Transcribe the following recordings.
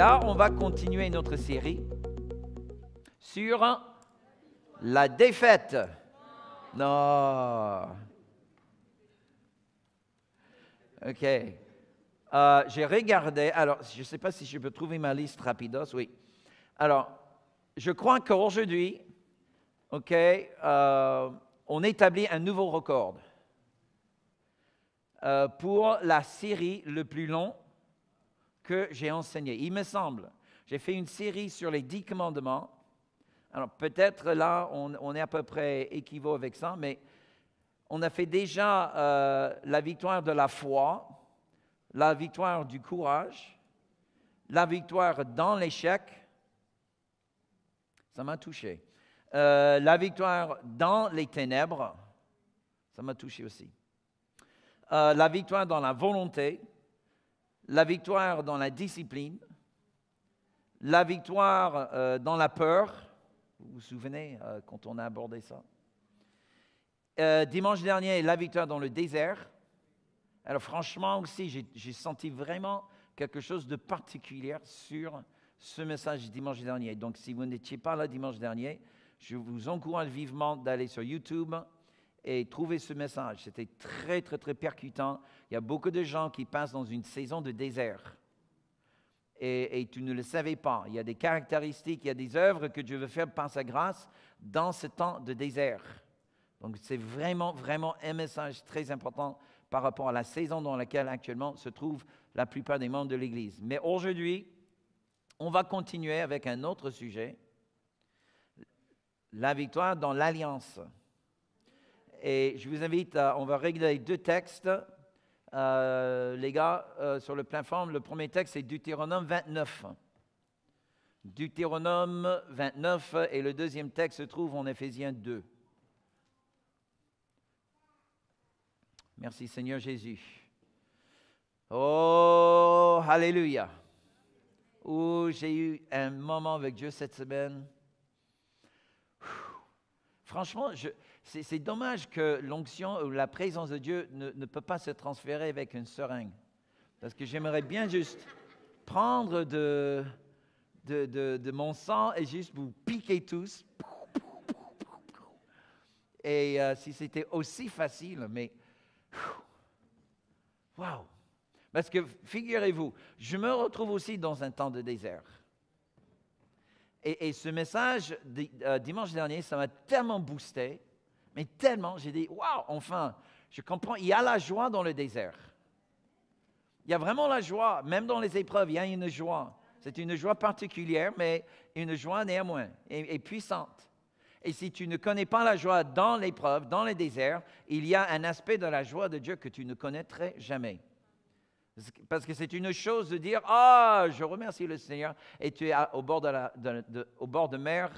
là, on va continuer notre série sur la défaite. Non. OK. Euh, j'ai regardé, alors je ne sais pas si je peux trouver ma liste rapide. oui. Alors, je crois qu'aujourd'hui, OK, euh, on établit un nouveau record euh, pour la série le plus long que j'ai enseigné. Il me semble, j'ai fait une série sur les dix commandements. Alors peut-être là, on, est à peu près équivaut avec ça, mais on a fait déjà euh, la victoire de la foi, la victoire du courage, la victoire dans l'échec. Ça m'a touché. Euh, la victoire dans les ténèbres, ça m'a touché aussi. Euh, la victoire dans la volonté, la victoire dans la discipline, la victoire euh, dans la peur. Vous vous souvenez euh, quand on a abordé ça euh, Dimanche dernier, la victoire dans le désert. Alors franchement aussi, j'ai senti vraiment quelque chose de particulier sur ce message dimanche dernier. Donc si vous n'étiez pas là dimanche dernier, je vous encourage vivement d'aller sur YouTube et trouver ce message. C'était très, très, très percutant. Il y a beaucoup de gens qui passent dans une saison de désert. Et, tu ne le savais pas. Il y a des caractéristiques, il y a des œuvres que Dieu veut faire par sa grâce dans ce temps de désert. Donc c'est vraiment, vraiment un message très important par rapport à la saison dans laquelle actuellement se trouvent la plupart des membres de l'Église. Mais aujourd'hui, on va continuer avec un autre sujet, la victoire dans l'alliance. Et je vous invite, à, on va régler deux textes, euh, les gars, euh, sur le forme Le premier texte, c'est Deutéronome 29. Deutéronome 29, et le deuxième texte se trouve en Éphésiens 2. Merci Seigneur Jésus. Oh, Alléluia. Oh, j'ai eu un moment avec Dieu cette semaine. Franchement, je, c'est dommage que l'onction ou la présence de Dieu ne, peut pas se transférer avec une seringue. Parce que j'aimerais bien juste prendre de, de, mon sang et juste vous piquer tous. Et euh, si c'était aussi facile, mais... Waouh! Parce que figurez-vous, je me retrouve aussi dans un temps de désert. Et, et ce message euh, dimanche dernier, ça m'a tellement boosté mais tellement, j'ai dit, waouh, enfin, je comprends, il y a la joie dans le désert. Il y a vraiment la joie, même dans les épreuves, il y a une joie. C'est une joie particulière, mais une joie néanmoins, et, puissante. Et si tu ne connais pas la joie dans l'épreuve, dans le désert, il y a un aspect de la joie de Dieu que tu ne connaîtrais jamais. Parce que c'est une chose de dire Ah, je remercie le Seigneur, et tu es au, bord de la, au bord de mer,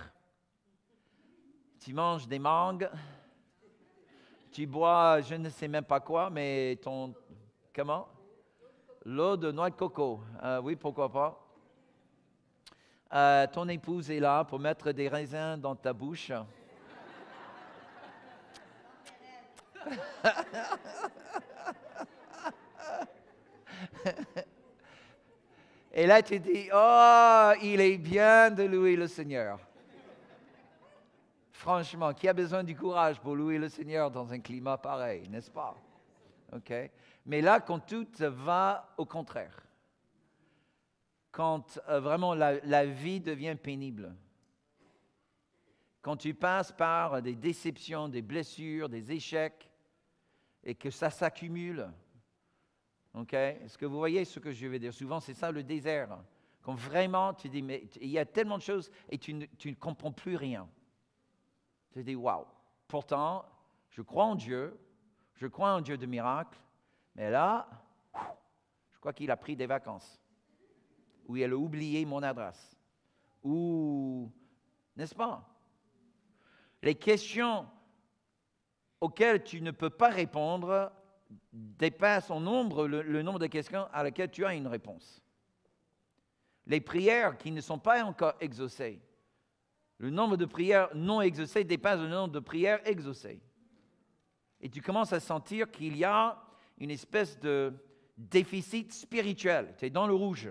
tu manges des mangues, tu bois, je ne sais même pas quoi, mais ton. Comment L'eau de noix de coco. Euh, oui, pourquoi pas euh, Ton épouse est là pour mettre des raisins dans ta bouche. Et là, tu dis, oh, il est bien de louer le Seigneur. Franchement, qui a besoin du courage pour louer le Seigneur dans un climat pareil, n'est-ce pas OK Mais là, quand tout va au contraire, quand euh, vraiment la, vie devient pénible, quand tu passes par des déceptions, des blessures, des échecs, et que ça s'accumule. OK Est-ce que vous voyez ce que je veux dire Souvent, c'est ça le désert. Hein. Quand vraiment, tu dis, mais il y a tellement de choses et tu ne comprends plus rien. Je dis waouh, pourtant, je crois en Dieu, je crois en Dieu de miracle, mais là, je crois qu'il a pris des vacances, ou il a oublié mon adresse, ou, n'est-ce pas? Les questions auxquelles tu ne peux pas répondre dépassent en nombre le, nombre de questions à laquelle tu as une réponse. Les prières qui ne sont pas encore exaucées, le nombre de prières non exaucées dépasse le nombre de prières exaucées. Et tu commences à sentir qu'il y a une espèce de déficit spirituel. Tu es dans le rouge.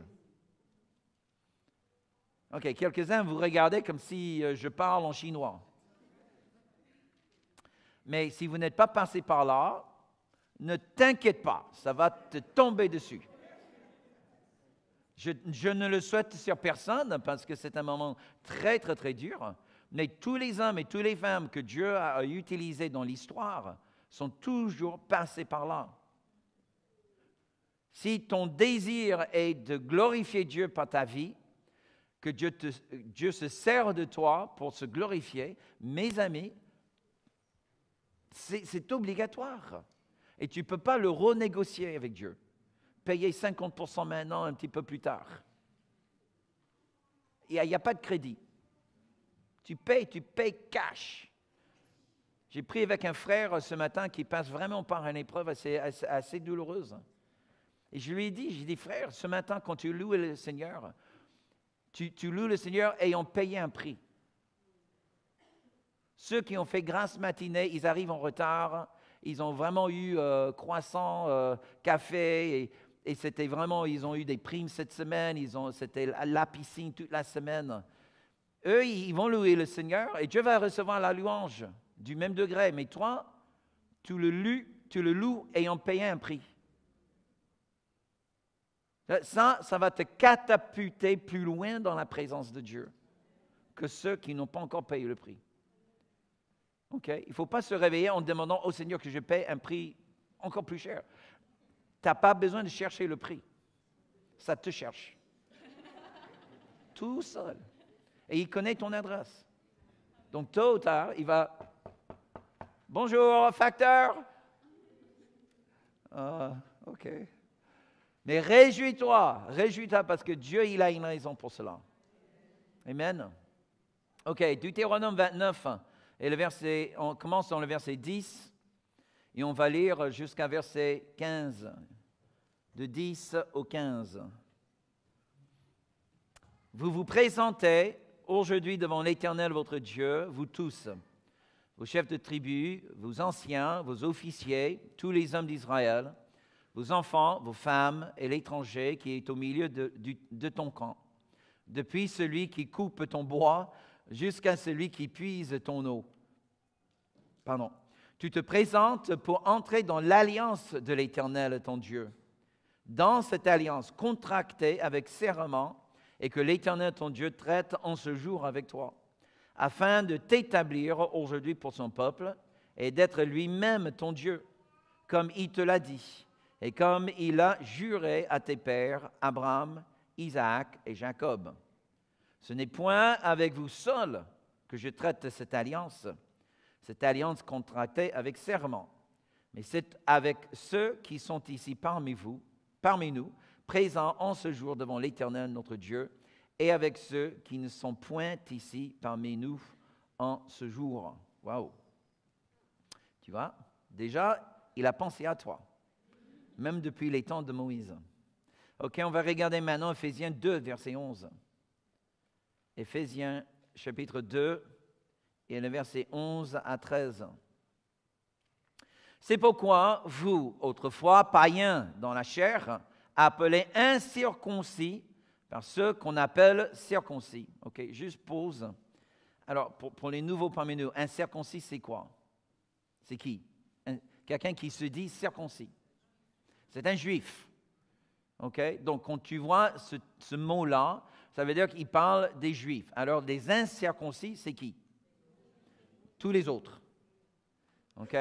OK, quelques-uns vous regardez comme si euh, je parle en chinois. Mais si vous n'êtes pas passé par là, ne t'inquiète pas, ça va te tomber dessus. Je, ne le souhaite sur personne parce que c'est un moment très, très, très dur. Mais tous les hommes et toutes les femmes que Dieu a utilisés dans l'histoire sont toujours passés par là. Si ton désir est de glorifier Dieu par ta vie, que Dieu, Dieu se sert de toi pour se glorifier, mes amis, c'est obligatoire. Et tu ne peux pas le renégocier avec Dieu payer 50% maintenant, un petit peu plus tard. Il n'y a, pas de crédit. Tu payes, tu payes cash. J'ai pris avec un frère ce matin qui passe vraiment par une épreuve assez, douloureuse. Et je lui ai dit, j'ai dit, frère, ce matin, quand tu loues le Seigneur, tu, loues le Seigneur ayant payé un prix. Ceux qui ont fait grâce matinée, ils arrivent en retard, ils ont vraiment eu euh, croissant, euh, café, et et c'était vraiment, ils ont eu des primes cette semaine, ils ont, c'était à la piscine toute la semaine. Eux, ils vont louer le Seigneur et Dieu va recevoir la louange du même degré. Mais toi, tu le loues, tu le loues ayant payé un prix. Ça, ça va te catapulter plus loin dans la présence de Dieu que ceux qui n'ont pas encore payé le prix. Okay? Il ne faut pas se réveiller en demandant au Seigneur que je paye un prix encore plus cher. Tu n'as pas besoin de chercher le prix. Ça te cherche. Tout seul. Et il connaît ton adresse. Donc tôt ou tard, il va... Bonjour, facteur. Ah, ok. Mais réjouis-toi, réjouis-toi parce que Dieu, il a une raison pour cela. Amen. Ok, Deutéronome 29, et le verset, on commence dans le verset 10 et on va lire jusqu'à verset 15, de 10 au 15. Vous vous présentez aujourd'hui devant l'Éternel votre Dieu, vous tous, vos chefs de tribu, vos anciens, vos officiers, tous les hommes d'Israël, vos enfants, vos femmes et l'étranger qui est au milieu de, ton camp, depuis celui qui coupe ton bois jusqu'à celui qui puise ton eau. Pardon tu te présentes pour entrer dans l'alliance de l'Éternel, ton Dieu. Dans cette alliance contractée avec serment, et que l'Éternel, ton Dieu, traite en ce jour avec toi, afin de t'établir aujourd'hui pour son peuple et d'être lui-même ton Dieu, comme il te l'a dit, et comme il a juré à tes pères, Abraham, Isaac et Jacob. Ce n'est point avec vous seul que je traite cette alliance, cette alliance contractée avec serment. Mais c'est avec ceux qui sont ici parmi vous, parmi nous, présents en ce jour devant l'Éternel notre Dieu, et avec ceux qui ne sont point ici parmi nous en ce jour. Waouh! Tu vois, déjà, il a pensé à toi, même depuis les temps de Moïse. OK, on va regarder maintenant Ephésiens 2, verset 11. Ephésiens chapitre 2, et le verset 11 à 13. C'est pourquoi vous, autrefois païens dans la chair, appelés incirconcis par ceux qu'on appelle circoncis. OK, juste pause. Alors, pour, les nouveaux parmi nous, incirconcis, c'est quoi C'est qui Quelqu'un qui se dit circoncis. C'est un juif. OK Donc, quand tu vois ce, ce mot-là, ça veut dire qu'il parle des juifs. Alors, des incirconcis, c'est qui tous les autres. OK?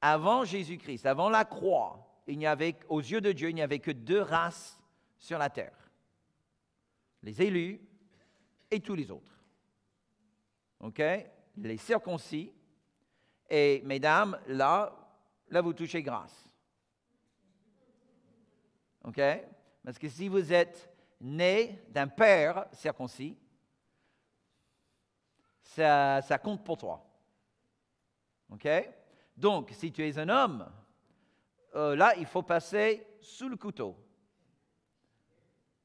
Avant Jésus-Christ, avant la croix, il n'y avait, aux yeux de Dieu, il n'y avait que deux races sur la terre. Les élus et tous les autres. OK? Les circoncis. Et mesdames, là, là, vous touchez grâce. OK? Parce que si vous êtes né d'un père circoncis, ça, compte pour toi. OK Donc, si tu es un homme, euh, là, il faut passer sous le couteau.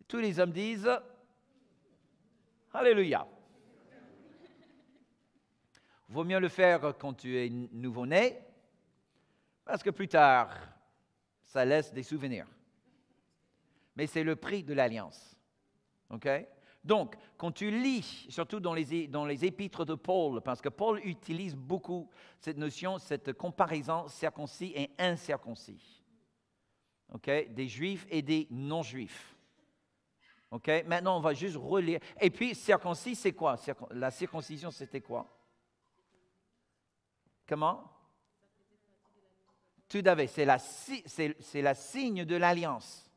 Tous les hommes disent Alléluia. Vaut mieux le faire quand tu es nouveau-né, parce que plus tard, ça laisse des souvenirs. Mais c'est le prix de l'alliance. OK donc, quand tu lis, surtout dans les, dans les épîtres de Paul, parce que Paul utilise beaucoup cette notion, cette comparaison circoncis et incirconcis, okay? des juifs et des non-juifs. Okay? Maintenant, on va juste relire. Et puis, circoncis, c'est quoi La circoncision, c'était quoi Comment Tout d'abord, c'est la signe de l'alliance.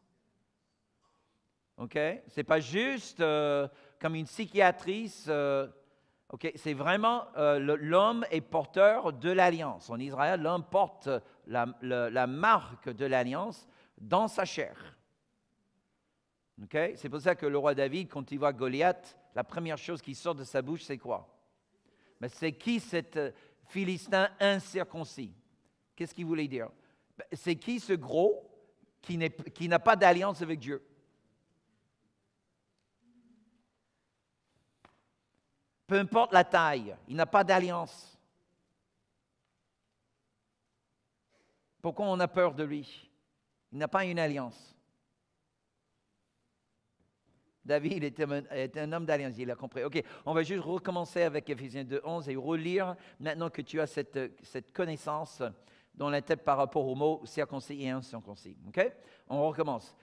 OK? Ce n'est pas juste euh, comme une psychiatrice. Euh, OK? C'est vraiment euh, l'homme est porteur de l'alliance. En Israël, l'homme porte la, marque de l'alliance dans sa chair. OK? C'est pour ça que le roi David, quand il voit Goliath, la première chose qui sort de sa bouche, c'est quoi? Mais c'est qui cet Philistin incirconcis? Qu'est-ce qu'il voulait dire? Ben, c'est qui ce gros qui n'a pas d'alliance avec Dieu? peu importe la taille, il n'a pas d'alliance. Pourquoi on a peur de lui Il n'a pas une alliance. David était un, un homme d'alliance, il a compris. OK, on va juste recommencer avec Ephésiens 2, 11 et relire maintenant que tu as cette, cette connaissance dans la tête par rapport aux mots circoncis et incirconcis. OK On recommence.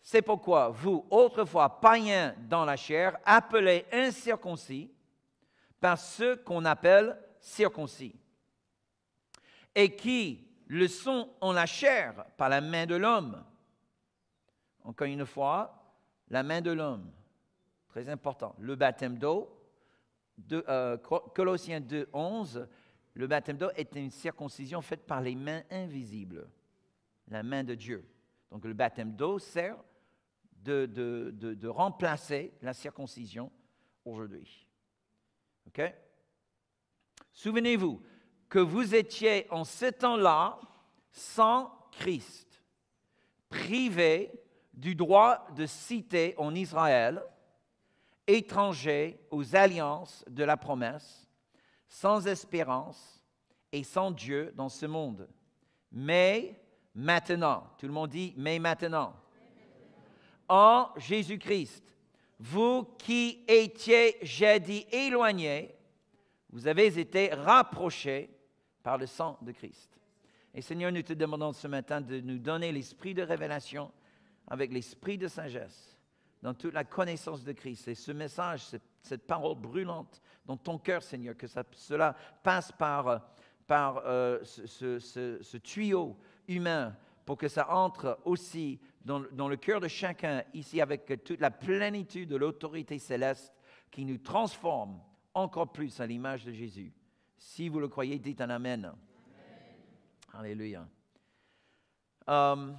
C'est pourquoi vous, autrefois païens dans la chair, appelés incirconcis, par ceux qu'on appelle circoncis, et qui le sont en la chair par la main de l'homme. Encore une fois, la main de l'homme, très important. Le baptême d'eau, euh, Colossiens 2, 11, le baptême d'eau est une circoncision faite par les mains invisibles, la main de Dieu. Donc le baptême d'eau sert de, de remplacer la circoncision aujourd'hui. Souvenez-vous que vous étiez en ce temps-là sans Christ, privé du droit de citer en Israël, étranger aux alliances de la promesse, sans espérance et sans Dieu dans ce monde. Mais maintenant, tout le monde dit, mais maintenant, en Jésus-Christ, vous qui étiez jadis éloignés, vous avez été rapprochés par le sang de Christ. Et Seigneur, nous te demandons ce matin de nous donner l'esprit de révélation avec l'esprit de sagesse dans toute la connaissance de Christ. Et ce message, cette, parole brûlante dans ton cœur, Seigneur, que cela passe par, euh, par euh, ce, tuyau humain pour que ça entre aussi dans, le cœur de chacun, ici avec toute la plénitude de l'autorité céleste qui nous transforme encore plus à l'image de Jésus. Si vous le croyez, dites un Amen. Alléluia. Euh,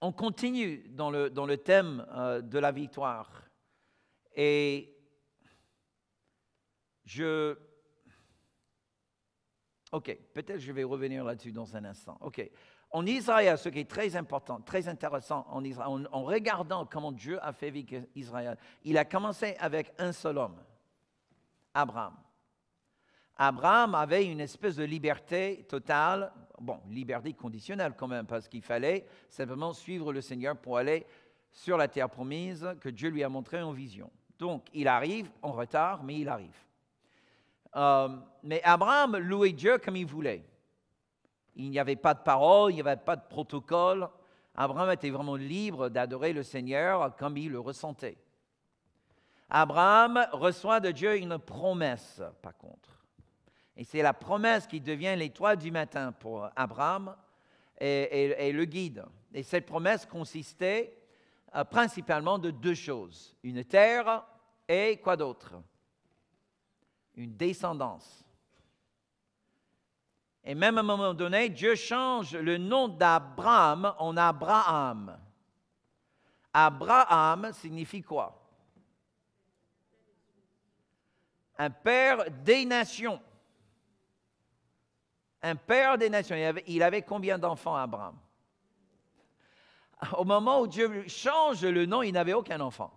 on continue dans le, dans le thème euh, de la victoire. Et je, Ok, peut-être je vais revenir là-dessus dans un instant. Ok, en Israël, ce qui est très important, très intéressant en Israël, en, regardant comment Dieu a fait vivre Israël, il a commencé avec un seul homme, Abraham. Abraham avait une espèce de liberté totale, bon, liberté conditionnelle quand même, parce qu'il fallait simplement suivre le Seigneur pour aller sur la terre promise que Dieu lui a montrée en vision. Donc, il arrive en retard, mais il arrive. Euh, mais Abraham louait Dieu comme il voulait. Il n'y avait pas de parole, il n'y avait pas de protocole. Abraham était vraiment libre d'adorer le Seigneur comme il le ressentait. Abraham reçoit de Dieu une promesse, par contre. Et c'est la promesse qui devient l'étoile du matin pour Abraham et, le guide. Et cette promesse consistait euh, principalement de deux choses, une terre et quoi d'autre une descendance. Et même à un moment donné, Dieu change le nom d'Abraham en Abraham. Abraham signifie quoi Un père des nations. Un père des nations. Il avait, combien d'enfants, Abraham Au moment où Dieu change le nom, il n'avait aucun enfant.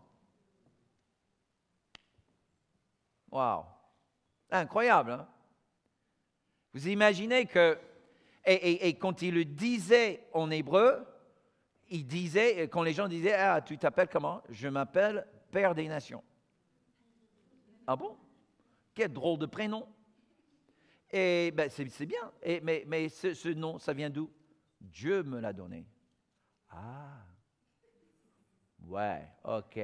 Waouh! Incroyable. Hein. Vous imaginez que, et, quand il le disait en hébreu, il disait, quand les gens disaient, ah, tu t'appelles comment Je m'appelle Père des Nations. Ah bon Quel drôle de prénom. Et ben, c'est bien, et, mais, mais ce, ce nom, ça vient d'où Dieu me l'a donné. Ah, ouais, ok.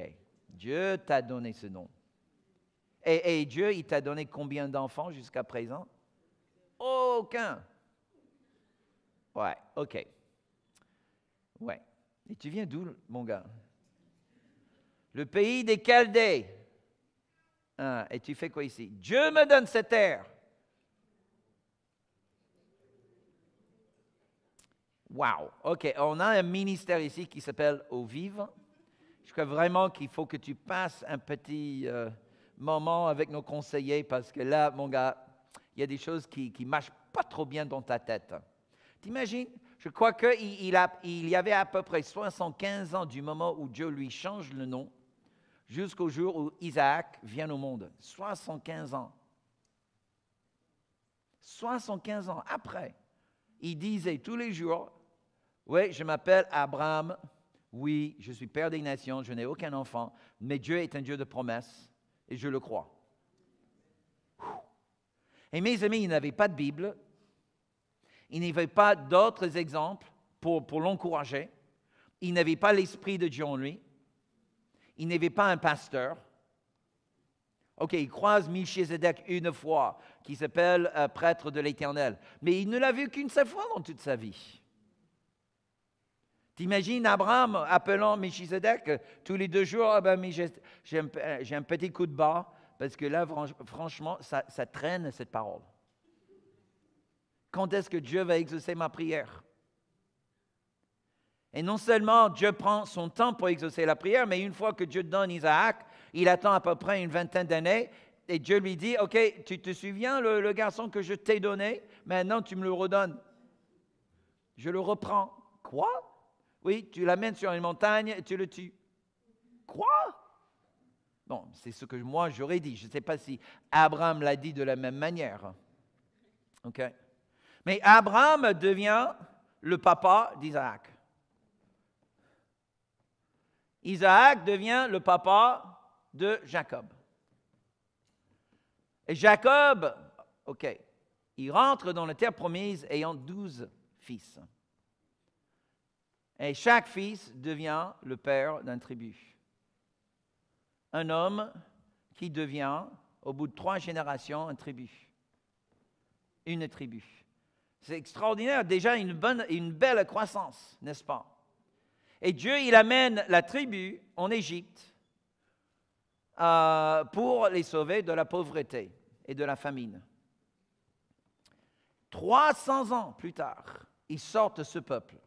Dieu t'a donné ce nom. Et, Dieu, il t'a donné combien d'enfants jusqu'à présent Aucun. Ouais, ok. Ouais. Et tu viens d'où, mon gars Le pays des Chaldées. Ah, et tu fais quoi ici Dieu me donne cette terre. Wow. OK, on a un ministère ici qui s'appelle Au Vivre. Je crois vraiment qu'il faut que tu passes un petit... Euh, moment avec nos conseillers parce que là, mon gars, il y a des choses qui ne marchent pas trop bien dans ta tête. T'imagines Je crois qu'il il, y avait à peu près 75 ans du moment où Dieu lui change le nom jusqu'au jour où Isaac vient au monde. 75 ans. 75 ans après, il disait tous les jours, oui, je m'appelle Abraham, oui, je suis père des nations, je n'ai aucun enfant, mais Dieu est un Dieu de promesses. Et je le crois. Et mes amis, il n'avaient pas de Bible. Ils n'avait pas d'autres exemples pour, pour l'encourager. Il n'avait pas l'Esprit de Dieu en lui. Ils n'avait pas un pasteur. OK, il croise Melchizedek une fois, qui s'appelle euh, prêtre de l'Éternel. Mais il ne l'a vu qu'une seule fois dans toute sa vie. T'imagines Abraham appelant Melchizedek tous les deux jours, ah ben, j'ai un, petit coup de bas, parce que là, franchement, ça, traîne cette parole. Quand est-ce que Dieu va exaucer ma prière Et non seulement Dieu prend son temps pour exaucer la prière, mais une fois que Dieu donne Isaac, il attend à peu près une vingtaine d'années, et Dieu lui dit, OK, tu te souviens le garçon que je t'ai donné, maintenant tu me le redonnes. Je le reprends. Quoi oui, tu l'amènes sur une montagne et tu le tues. Quoi Bon, c'est ce que moi j'aurais dit. Je ne sais pas si Abraham l'a dit de la même manière. OK Mais Abraham devient le papa d'Isaac. Isaac devient le papa de Jacob. Et Jacob, OK, il rentre dans la terre promise ayant douze fils. Et chaque fils devient le père d'un tribu. Un homme qui devient, au bout de trois générations, un tribu. Une tribu. C'est extraordinaire, déjà une, belle croissance, n'est-ce pas Et Dieu, il amène la tribu en Égypte euh, pour les sauver de la pauvreté et de la famine. 300 ans plus tard, ils sortent de ce peuple.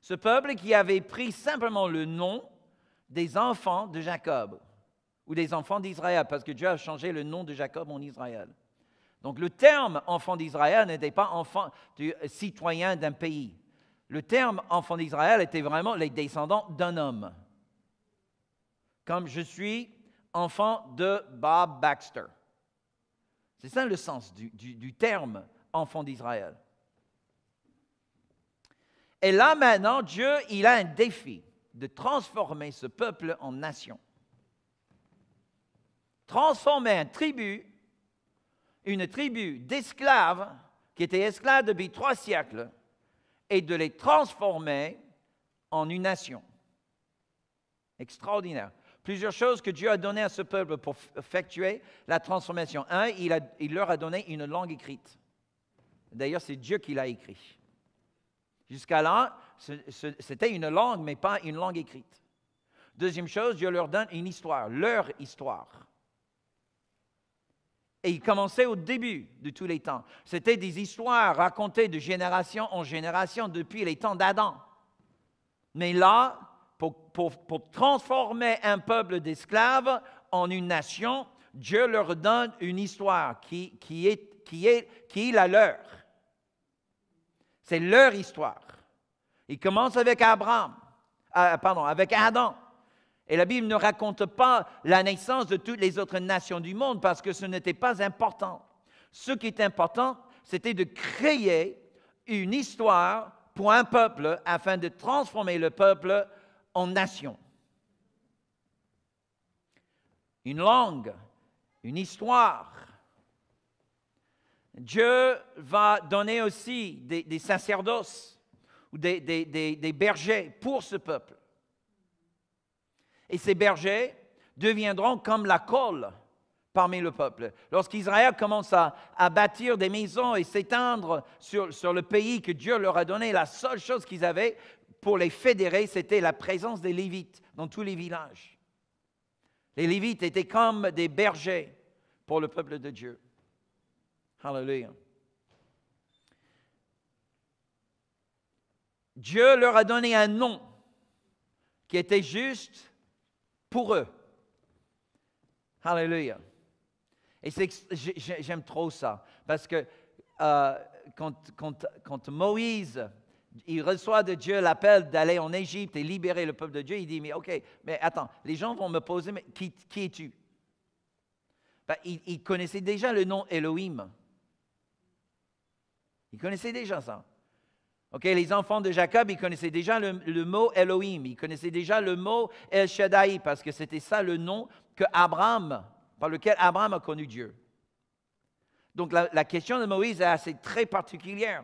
Ce peuple qui avait pris simplement le nom des enfants de Jacob ou des enfants d'Israël, parce que Dieu a changé le nom de Jacob en Israël. Donc le terme enfant d'Israël n'était pas enfant citoyen d'un pays. Le terme enfant d'Israël était vraiment les descendants d'un homme. Comme je suis enfant de Bob Baxter. C'est ça le sens du, du terme enfant d'Israël. Et là maintenant, Dieu, il a un défi de transformer ce peuple en nation. Transformer une tribu, une tribu d'esclaves qui étaient esclaves depuis trois siècles, et de les transformer en une nation. Extraordinaire. Plusieurs choses que Dieu a données à ce peuple pour effectuer la transformation. Un, il, il leur a donné une langue écrite. D'ailleurs, c'est Dieu qui l'a écrit. Jusqu'à là, c'était une langue, mais pas une langue écrite. Deuxième chose, Dieu leur donne une histoire, leur histoire. Et il commençait au début de tous les temps. C'était des histoires racontées de génération en génération depuis les temps d'Adam. Mais là, pour, transformer un peuple d'esclaves en une nation, Dieu leur donne une histoire qui, qui est, qui, est, qui est la leur. C'est leur histoire. Il commence avec Abraham, euh, pardon, avec Adam. Et la Bible ne raconte pas la naissance de toutes les autres nations du monde parce que ce n'était pas important. Ce qui est important, c'était de créer une histoire pour un peuple afin de transformer le peuple en nation. Une langue, une histoire, Dieu va donner aussi des, des ou des, bergers pour ce peuple. Et ces bergers deviendront comme la colle parmi le peuple. Lorsqu'Israël commence à, bâtir des maisons et s'étendre sur, le pays que Dieu leur a donné, la seule chose qu'ils avaient pour les fédérer, c'était la présence des Lévites dans tous les villages. Les Lévites étaient comme des bergers pour le peuple de Dieu. Hallelujah. Dieu leur a donné un nom qui était juste pour eux. Hallelujah. Et c'est j'aime trop ça, parce que euh, quand, quand, Moïse, il reçoit de Dieu l'appel d'aller en Égypte et libérer le peuple de Dieu, il dit, mais ok, mais attends, les gens vont me poser, mais qui, es-tu? Ben, Ils il, connaissait déjà le nom Elohim. Ils connaissaient déjà ça. OK, les enfants de Jacob, ils connaissaient déjà le, mot Elohim, ils connaissaient déjà le mot El Shaddai, parce que c'était ça le nom que Abraham, par lequel Abraham a connu Dieu. Donc la, question de Moïse est assez très particulière,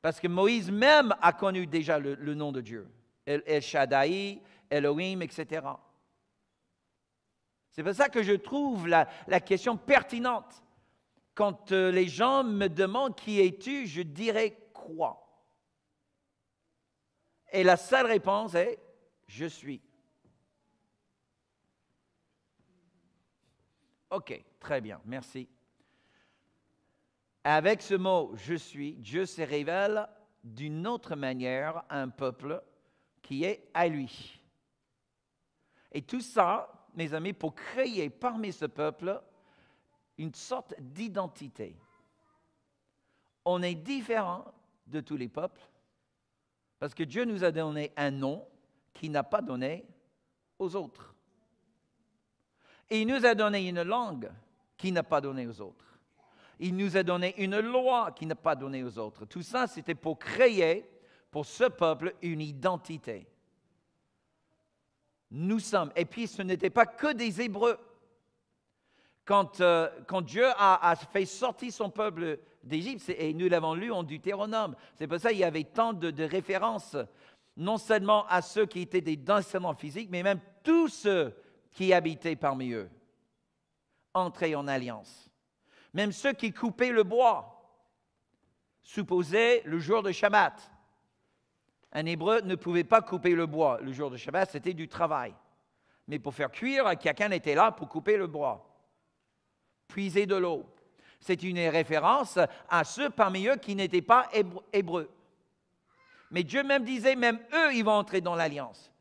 parce que Moïse même a connu déjà le, nom de Dieu, El, Shaddai, Elohim, etc. C'est pour ça que je trouve la question pertinente. Quand euh, les gens me demandent qui es-tu, je dirais quoi Et la seule réponse est je suis. OK, très bien, merci. Avec ce mot je suis, Dieu se révèle d'une autre manière à un peuple qui est à lui. Et tout ça, mes amis, pour créer parmi ce peuple une sorte d'identité. On est différent de tous les peuples parce que Dieu nous a donné un nom qu'il n'a pas donné aux autres. il nous a donné une langue qu'il n'a pas donné aux autres. Il nous a donné une loi qu'il n'a pas donné aux autres. Tout ça, c'était pour créer pour ce peuple une identité. Nous sommes. Et puis, ce n'était pas que des Hébreux. Euh, quand, Dieu a, fait sortir son peuple d'Égypte, et nous l'avons lu en Deutéronome, c'est pour ça qu'il y avait tant de, références, non seulement à ceux qui étaient des enseignements physiques, mais même tous ceux qui habitaient parmi eux, entraient en alliance. Même ceux qui coupaient le bois, supposaient le jour de Shabbat. Un hébreu ne pouvait pas couper le bois. Le jour de Shabbat, c'était du travail. Mais pour faire cuire, quelqu'un était là pour couper le bois puiser de l'eau. C'est une référence à ceux parmi eux qui n'étaient pas hébreux. Mais Dieu même disait, même eux, ils vont entrer dans l'alliance.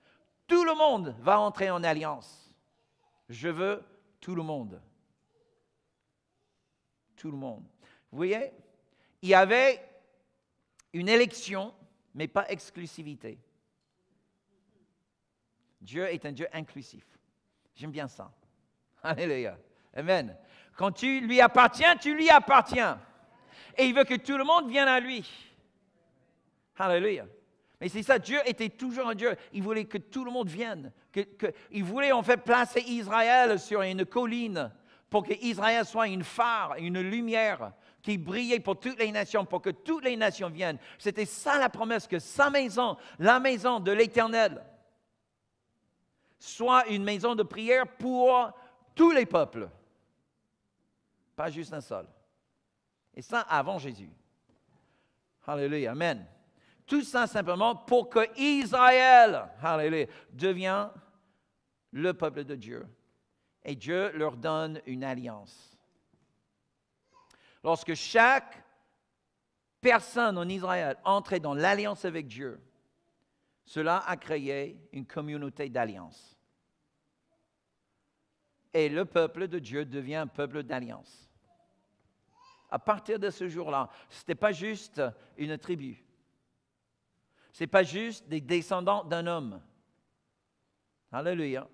Tout le monde va entrer en alliance. Je veux tout le monde. Tout le monde. Vous voyez, il y avait une élection, mais pas exclusivité. Dieu est un Dieu inclusif. J'aime bien ça. Alléluia. Amen. Quand tu lui appartiens, tu lui appartiens. Et il veut que tout le monde vienne à lui. Alléluia. Mais c'est ça, Dieu était toujours un Dieu. Il voulait que tout le monde vienne. il voulait en fait placer Israël sur une colline pour que Israël soit une phare, une lumière qui brillait pour toutes les nations, pour que toutes les nations viennent. C'était ça la promesse, que sa maison, la maison de l'Éternel, soit une maison de prière pour tous les peuples pas juste un seul. Et ça avant Jésus. Alléluia, Amen. Tout ça simplement pour que Israël, Alléluia, devienne le peuple de Dieu. Et Dieu leur donne une alliance. Lorsque chaque personne en Israël entrait dans l'alliance avec Dieu, cela a créé une communauté d'alliance et le peuple de Dieu devient un peuple d'alliance. À partir de ce jour-là, ce n'était pas juste une tribu. Ce n'est pas juste des descendants d'un homme. Alléluia.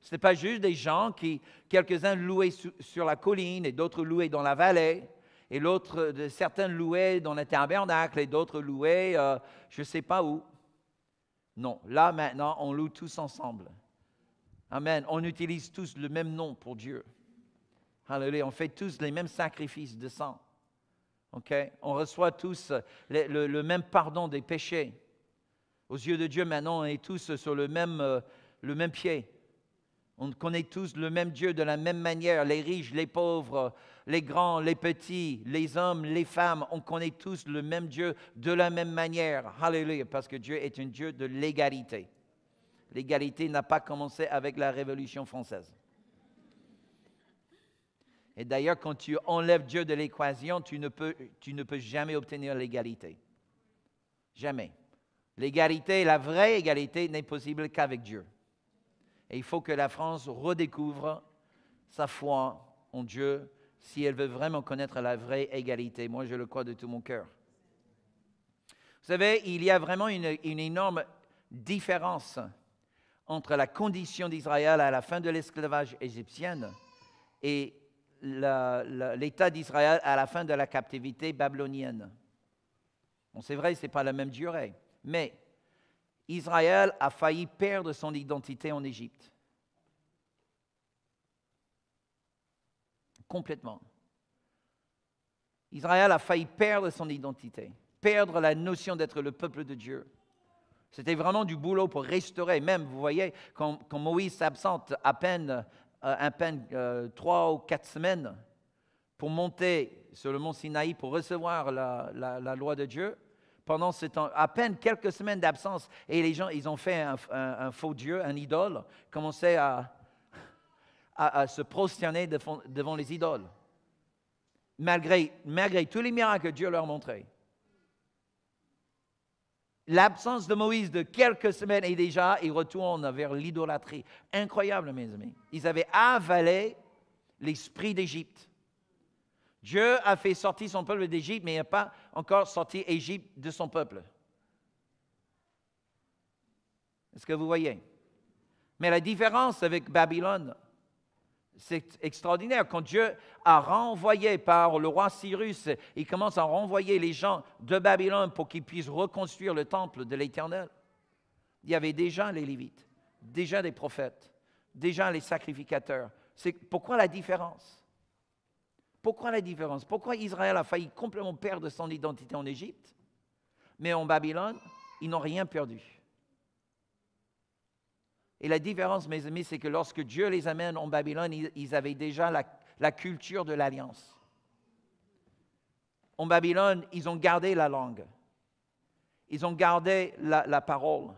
Ce n'est pas juste des gens qui, quelques-uns louaient sur la colline et d'autres louaient dans la vallée, et l'autre, certains louaient dans le tabernacle et d'autres louaient euh, je ne sais pas où. Non, là maintenant, on loue tous ensemble. Amen. On utilise tous le même nom pour Dieu. Hallelujah. On fait tous les mêmes sacrifices de sang. OK? On reçoit tous le, même pardon des péchés. Aux yeux de Dieu, maintenant, on est tous sur le même, euh, le même pied. On connaît tous le même Dieu de la même manière, les riches, les pauvres, les grands, les petits, les hommes, les femmes. On connaît tous le même Dieu de la même manière. Hallelujah. parce que Dieu est un Dieu de l'égalité l'égalité n'a pas commencé avec la Révolution française. Et d'ailleurs, quand tu enlèves Dieu de l'équation, tu, ne peux, tu ne peux jamais obtenir l'égalité. Jamais. L'égalité, la vraie égalité, n'est possible qu'avec Dieu. Et il faut que la France redécouvre sa foi en Dieu si elle veut vraiment connaître la vraie égalité. Moi, je le crois de tout mon cœur. Vous savez, il y a vraiment une, une énorme différence entre la condition d'Israël à la fin de l'esclavage égyptienne et l'État d'Israël à la fin de la captivité babylonienne. c'est vrai, ce n'est pas la même durée, mais Israël a failli perdre son identité en Égypte. Complètement. Israël a failli perdre son identité, perdre la notion d'être le peuple de Dieu. C'était vraiment du boulot pour restaurer. Même, vous voyez, quand, Moïse s'absente à peine, euh, euh, trois ou quatre semaines pour monter sur le mont Sinaï pour recevoir la, loi de Dieu, pendant ce temps, à peine quelques semaines d'absence, et les gens, ils ont fait un, faux Dieu, un idole, commençaient à, se prosterner devant, les idoles, malgré, malgré tous les miracles que Dieu leur montrait l'absence de Moïse de quelques semaines et déjà, ils retournent vers l'idolâtrie. Incroyable, mes amis. Ils avaient avalé l'esprit d'Égypte. Dieu a fait sortir son peuple d'Égypte, mais il n'a pas encore sorti Égypte de son peuple. Est-ce que vous voyez? Mais la différence avec Babylone, c'est extraordinaire. Quand Dieu a renvoyé par le roi Cyrus, il commence à renvoyer les gens de Babylone pour qu'ils puissent reconstruire le temple de l'Éternel. Il y avait déjà les Lévites, déjà des prophètes, déjà les sacrificateurs. C'est pourquoi la différence Pourquoi la différence Pourquoi Israël a failli complètement perdre son identité en Égypte, mais en Babylone, ils n'ont rien perdu. Et la différence, mes amis, c'est que lorsque Dieu les amène en Babylone, ils, avaient déjà la, culture de l'alliance. En Babylone, ils ont gardé la langue. Ils ont gardé la, parole.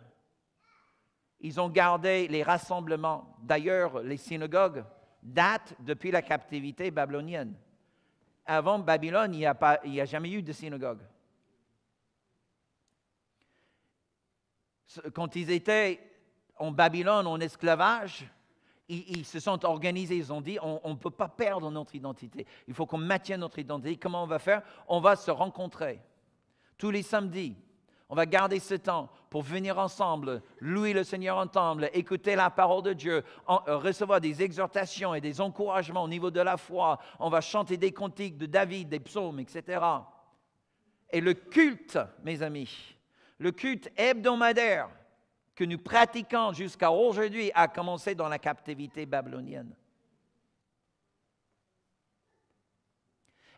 Ils ont gardé les rassemblements. D'ailleurs, les synagogues datent depuis la captivité babylonienne. Avant Babylone, il n'y a, jamais eu de synagogue. Quand ils étaient en Babylone, en esclavage, ils, se sont organisés, ils ont dit, on ne peut pas perdre notre identité. Il faut qu'on maintienne notre identité. Comment on va faire On va se rencontrer tous les samedis. On va garder ce temps pour venir ensemble, louer le Seigneur ensemble, écouter la parole de Dieu, euh, recevoir des exhortations et des encouragements au niveau de la foi. On va chanter des cantiques de David, des psaumes, etc. Et le culte, mes amis, le culte hebdomadaire, que nous pratiquons jusqu'à aujourd'hui a commencé dans la captivité babylonienne.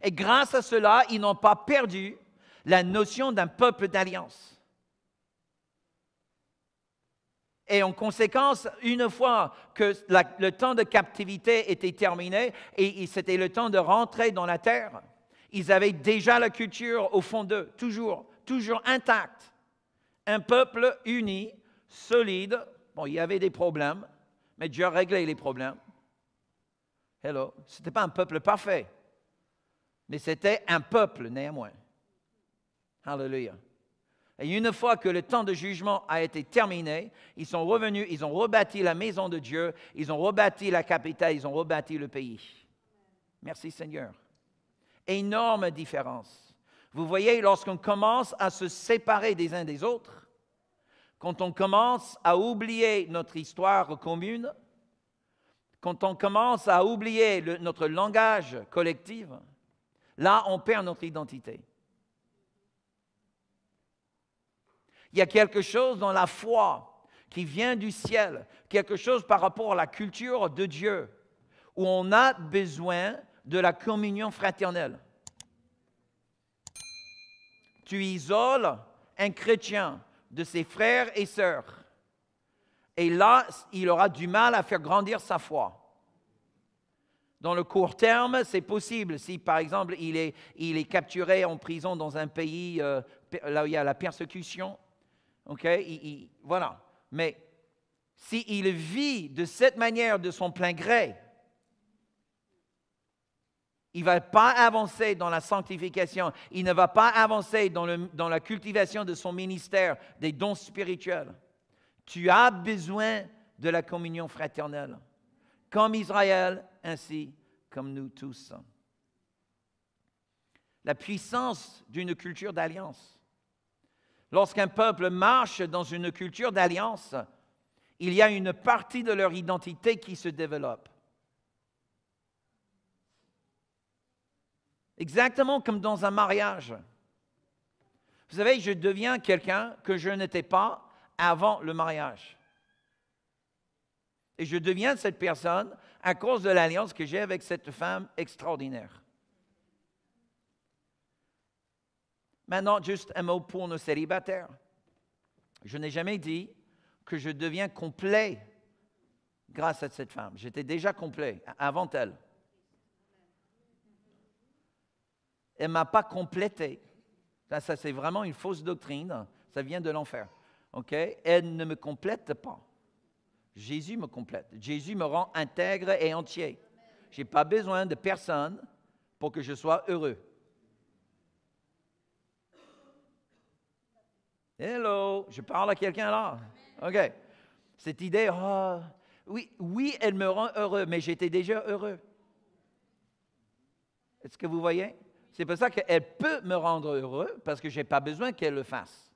Et grâce à cela, ils n'ont pas perdu la notion d'un peuple d'alliance. Et en conséquence, une fois que le temps de captivité était terminé et c'était le temps de rentrer dans la terre, ils avaient déjà la culture au fond d'eux, toujours, toujours intacte. Un peuple uni solide. Bon, il y avait des problèmes, mais Dieu a réglé les problèmes. Hello. Ce n'était pas un peuple parfait, mais c'était un peuple néanmoins. Hallelujah. Et une fois que le temps de jugement a été terminé, ils sont revenus, ils ont rebâti la maison de Dieu, ils ont rebâti la capitale, ils ont rebâti le pays. Merci Seigneur. Énorme différence. Vous voyez, lorsqu'on commence à se séparer des uns des autres, quand on commence à oublier notre histoire commune, quand on commence à oublier notre langage collectif, là, on perd notre identité. Il y a quelque chose dans la foi qui vient du ciel, quelque chose par rapport à la culture de Dieu, où on a besoin de la communion fraternelle. Tu isoles un chrétien de ses frères et sœurs. Et là, il aura du mal à faire grandir sa foi. Dans le court terme, c'est possible. Si, par exemple, il est, il est, capturé en prison dans un pays euh, là où il y a la persécution, ok, voilà. Mais s'il il vit de cette manière, de son plein gré, il ne va pas avancer dans la sanctification. Il ne va pas avancer dans, la cultivation de son ministère, des dons spirituels. Tu as besoin de la communion fraternelle, comme Israël, ainsi comme nous tous. La puissance d'une culture d'alliance. Lorsqu'un peuple marche dans une culture d'alliance, il y a une partie de leur identité qui se développe. Exactement comme dans un mariage. Vous savez, je deviens quelqu'un que je n'étais pas avant le mariage. Et je deviens cette personne à cause de l'alliance que j'ai avec cette femme extraordinaire. Maintenant, juste un mot pour nos célibataires. Je n'ai jamais dit que je deviens complet grâce à cette femme. J'étais déjà complet avant elle. elle ne m'a pas complété. Ça, c'est vraiment une fausse doctrine. Ça vient de l'enfer. OK? Elle ne me complète pas. Jésus me complète. Jésus me rend intègre et entier. Je n'ai pas besoin de personne pour que je sois heureux. Hello, je parle à quelqu'un là. OK. Cette idée, ah, oui, oui, elle me rend heureux, mais j'étais déjà heureux. Est-ce que vous voyez? C'est pour ça qu'elle peut me rendre heureux parce que je n'ai pas besoin qu'elle le fasse.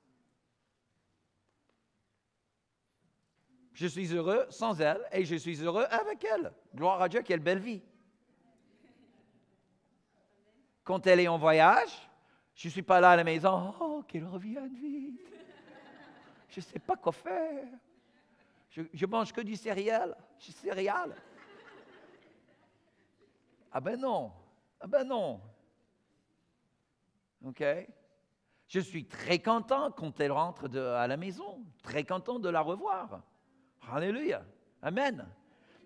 Je suis heureux sans elle et je suis heureux avec elle. Gloire à Dieu, quelle belle vie. Quand elle est en voyage, je ne suis pas là à la maison. Oh, qu'elle revienne vite. Je ne sais pas quoi faire. Je, mange que du céréal. Du céréal. Ah ben non. Ah ben non. OK Je suis très content quand elle rentre à la maison, très content de la revoir. Alléluia. Amen.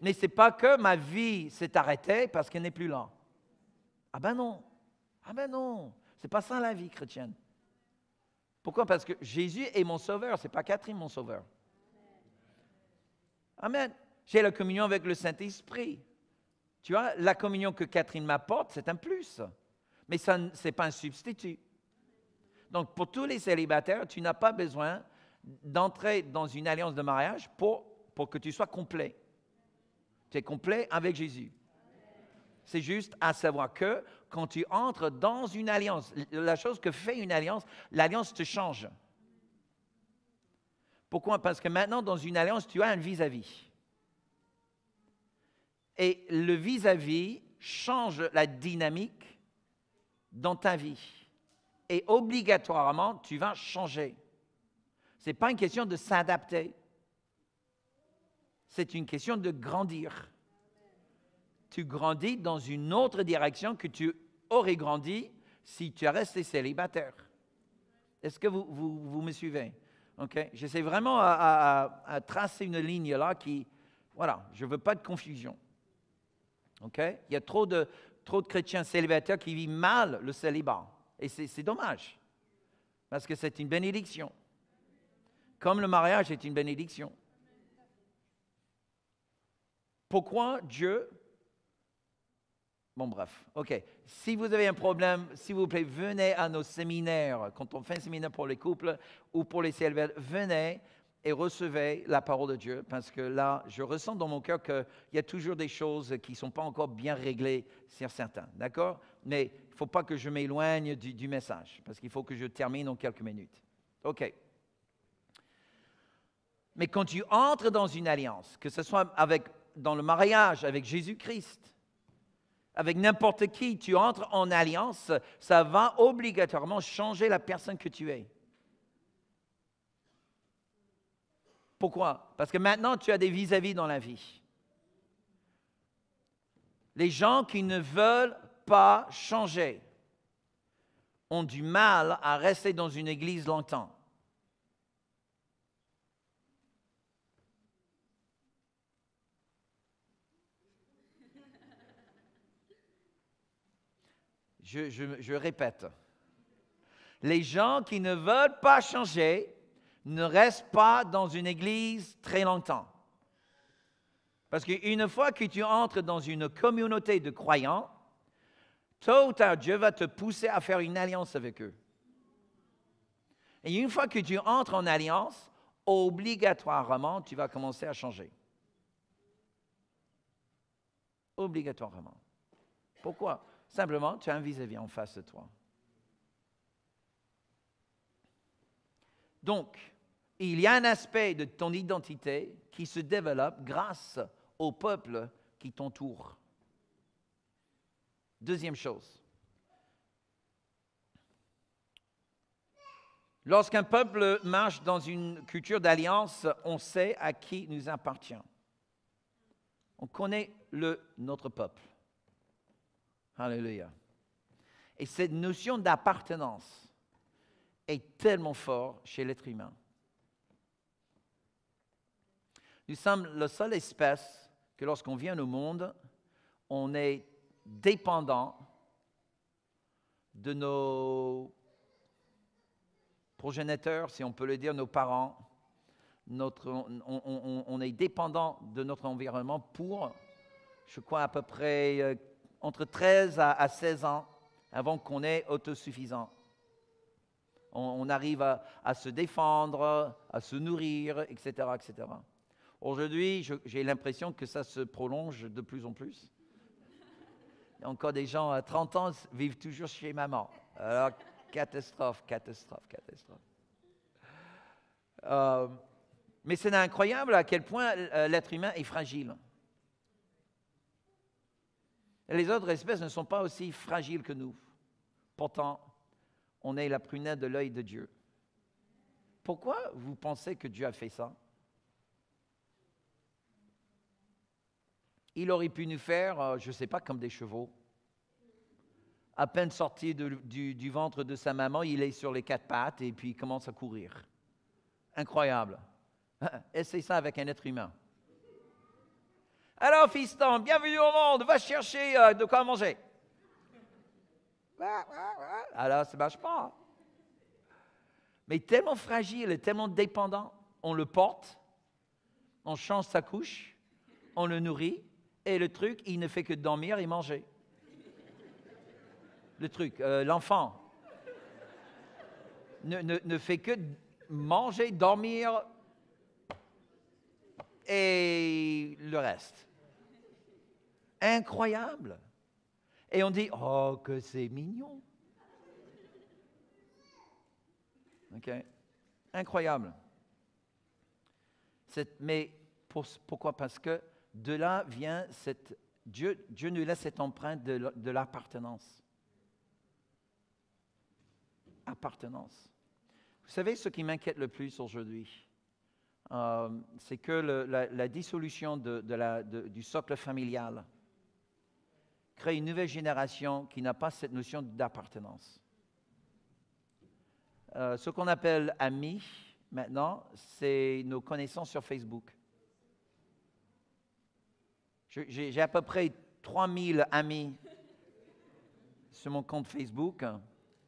Mais ce n'est pas que ma vie s'est arrêtée parce qu'elle n'est plus là. Ah ben non. Ah ben non. C'est pas ça la vie chrétienne. Pourquoi Parce que Jésus est mon sauveur, c'est pas Catherine mon sauveur. Amen. J'ai la communion avec le Saint-Esprit. Tu vois, la communion que Catherine m'apporte, c'est un plus. Mais ce n'est pas un substitut. Donc, pour tous les célibataires, tu n'as pas besoin d'entrer dans une alliance de mariage pour, pour que tu sois complet. Tu es complet avec Jésus. C'est juste à savoir que quand tu entres dans une alliance, la chose que fait une alliance, l'alliance te change. Pourquoi Parce que maintenant, dans une alliance, tu as un vis-à-vis. Et le vis à -vis change la dynamique dans ta vie. Et obligatoirement, tu vas changer. Ce n'est pas une question de s'adapter. C'est une question de grandir. Tu grandis dans une autre direction que tu aurais grandi si tu resté célibataire. Est-ce que vous, vous, me suivez? OK? J'essaie vraiment à, tracer une ligne là qui, voilà, je ne veux pas de confusion. OK? Il y a trop de, trop de chrétiens célibataires qui vivent mal le célibat. Et c'est dommage, parce que c'est une bénédiction. Comme le mariage est une bénédiction. Pourquoi Dieu... Bon, bref, ok. Si vous avez un problème, s'il vous plaît, venez à nos séminaires. Quand on fait un séminaire pour les couples ou pour les célibataires, venez et recevez la parole de Dieu, parce que là, je ressens dans mon cœur qu'il y a toujours des choses qui ne sont pas encore bien réglées sur certains, d'accord Mais il ne faut pas que je m'éloigne du, du, message, parce qu'il faut que je termine en quelques minutes. OK. Mais quand tu entres dans une alliance, que ce soit avec, dans le mariage avec Jésus-Christ, avec n'importe qui, tu entres en alliance, ça va obligatoirement changer la personne que tu es. Pourquoi Parce que maintenant, tu as des vis-à-vis dans la vie. Les gens qui ne veulent pas changer ont du mal à rester dans une église longtemps. Je, je répète, les gens qui ne veulent pas changer ne reste pas dans une église très longtemps. Parce qu'une fois que tu entres dans une communauté de croyants, tôt ou tard, Dieu va te pousser à faire une alliance avec eux. Et une fois que tu entres en alliance, obligatoirement, tu vas commencer à changer. Obligatoirement. Pourquoi Simplement, tu as un vis-à-vis en face de toi. Donc, il y a un aspect de ton identité qui se développe grâce au peuple qui t'entoure. Deuxième chose. Lorsqu'un peuple marche dans une culture d'alliance, on sait à qui nous appartient. On connaît le, notre peuple. Alléluia. Et cette notion d'appartenance est tellement forte chez l'être humain. Nous sommes la seule espèce que lorsqu'on vient au monde, on est dépendant de nos progéniteurs, si on peut le dire, nos parents. on, est dépendant de notre environnement pour, je crois, à peu près euh, entre 13 à, 16 ans avant qu'on ait autosuffisant. On, arrive à, à se défendre, à se nourrir, etc. etc. Aujourd'hui, j'ai l'impression que ça se prolonge de plus en plus. encore des gens à 30 ans vivent toujours chez maman. Alors, catastrophe, catastrophe, catastrophe. Euh, mais c'est incroyable à quel point euh, l'être humain est fragile. Les autres espèces ne sont pas aussi fragiles que nous. Pourtant, on est la prunelle de l'œil de Dieu. Pourquoi vous pensez que Dieu a fait ça il aurait pu nous faire, euh, je ne sais pas, comme des chevaux. À peine sorti du, ventre de sa maman, il est sur les quatre pattes et puis il commence à courir. Incroyable. Essaye ça avec un être humain. Alors, fiston, bienvenue au monde, va chercher euh, de quoi manger. Alors, ça ne marche pas. Hein. Mais tellement fragile et tellement dépendant, on le porte, on change sa couche, on le nourrit, et le truc, il ne fait que dormir et manger. Le truc, euh, l'enfant ne, fait que manger, dormir et le reste. Incroyable. Et on dit, oh, que c'est mignon. OK? Incroyable. Mais pourquoi? Parce que de là vient cette... Dieu, Dieu nous laisse cette empreinte de l'appartenance. Appartenance. Vous savez ce qui m'inquiète le plus aujourd'hui euh, C'est que la, dissolution du socle familial crée une nouvelle génération qui n'a pas cette notion d'appartenance. Euh, ce qu'on appelle amis maintenant, c'est nos connaissances sur Facebook. J'ai à peu près 3000 amis sur mon compte Facebook.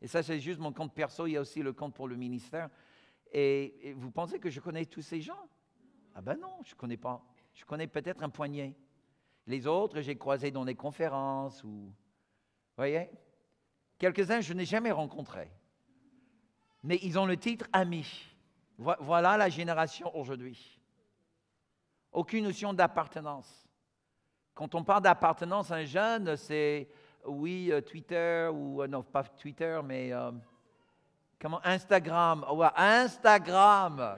Et ça, c'est juste mon compte perso. Il y a aussi le compte pour le ministère. Et, vous pensez que je connais tous ces gens Ah ben non, je ne connais pas. Je connais peut-être un poignet. Les autres, j'ai croisé dans des conférences ou... Voyez Quelques-uns, je n'ai jamais rencontrés. Mais ils ont le titre amis. Voilà la génération aujourd'hui. Aucune notion d'appartenance. Quand on parle d'appartenance à un jeune, c'est oui, euh, Twitter, ou euh, non, pas Twitter, mais euh, comment Instagram. Instagram.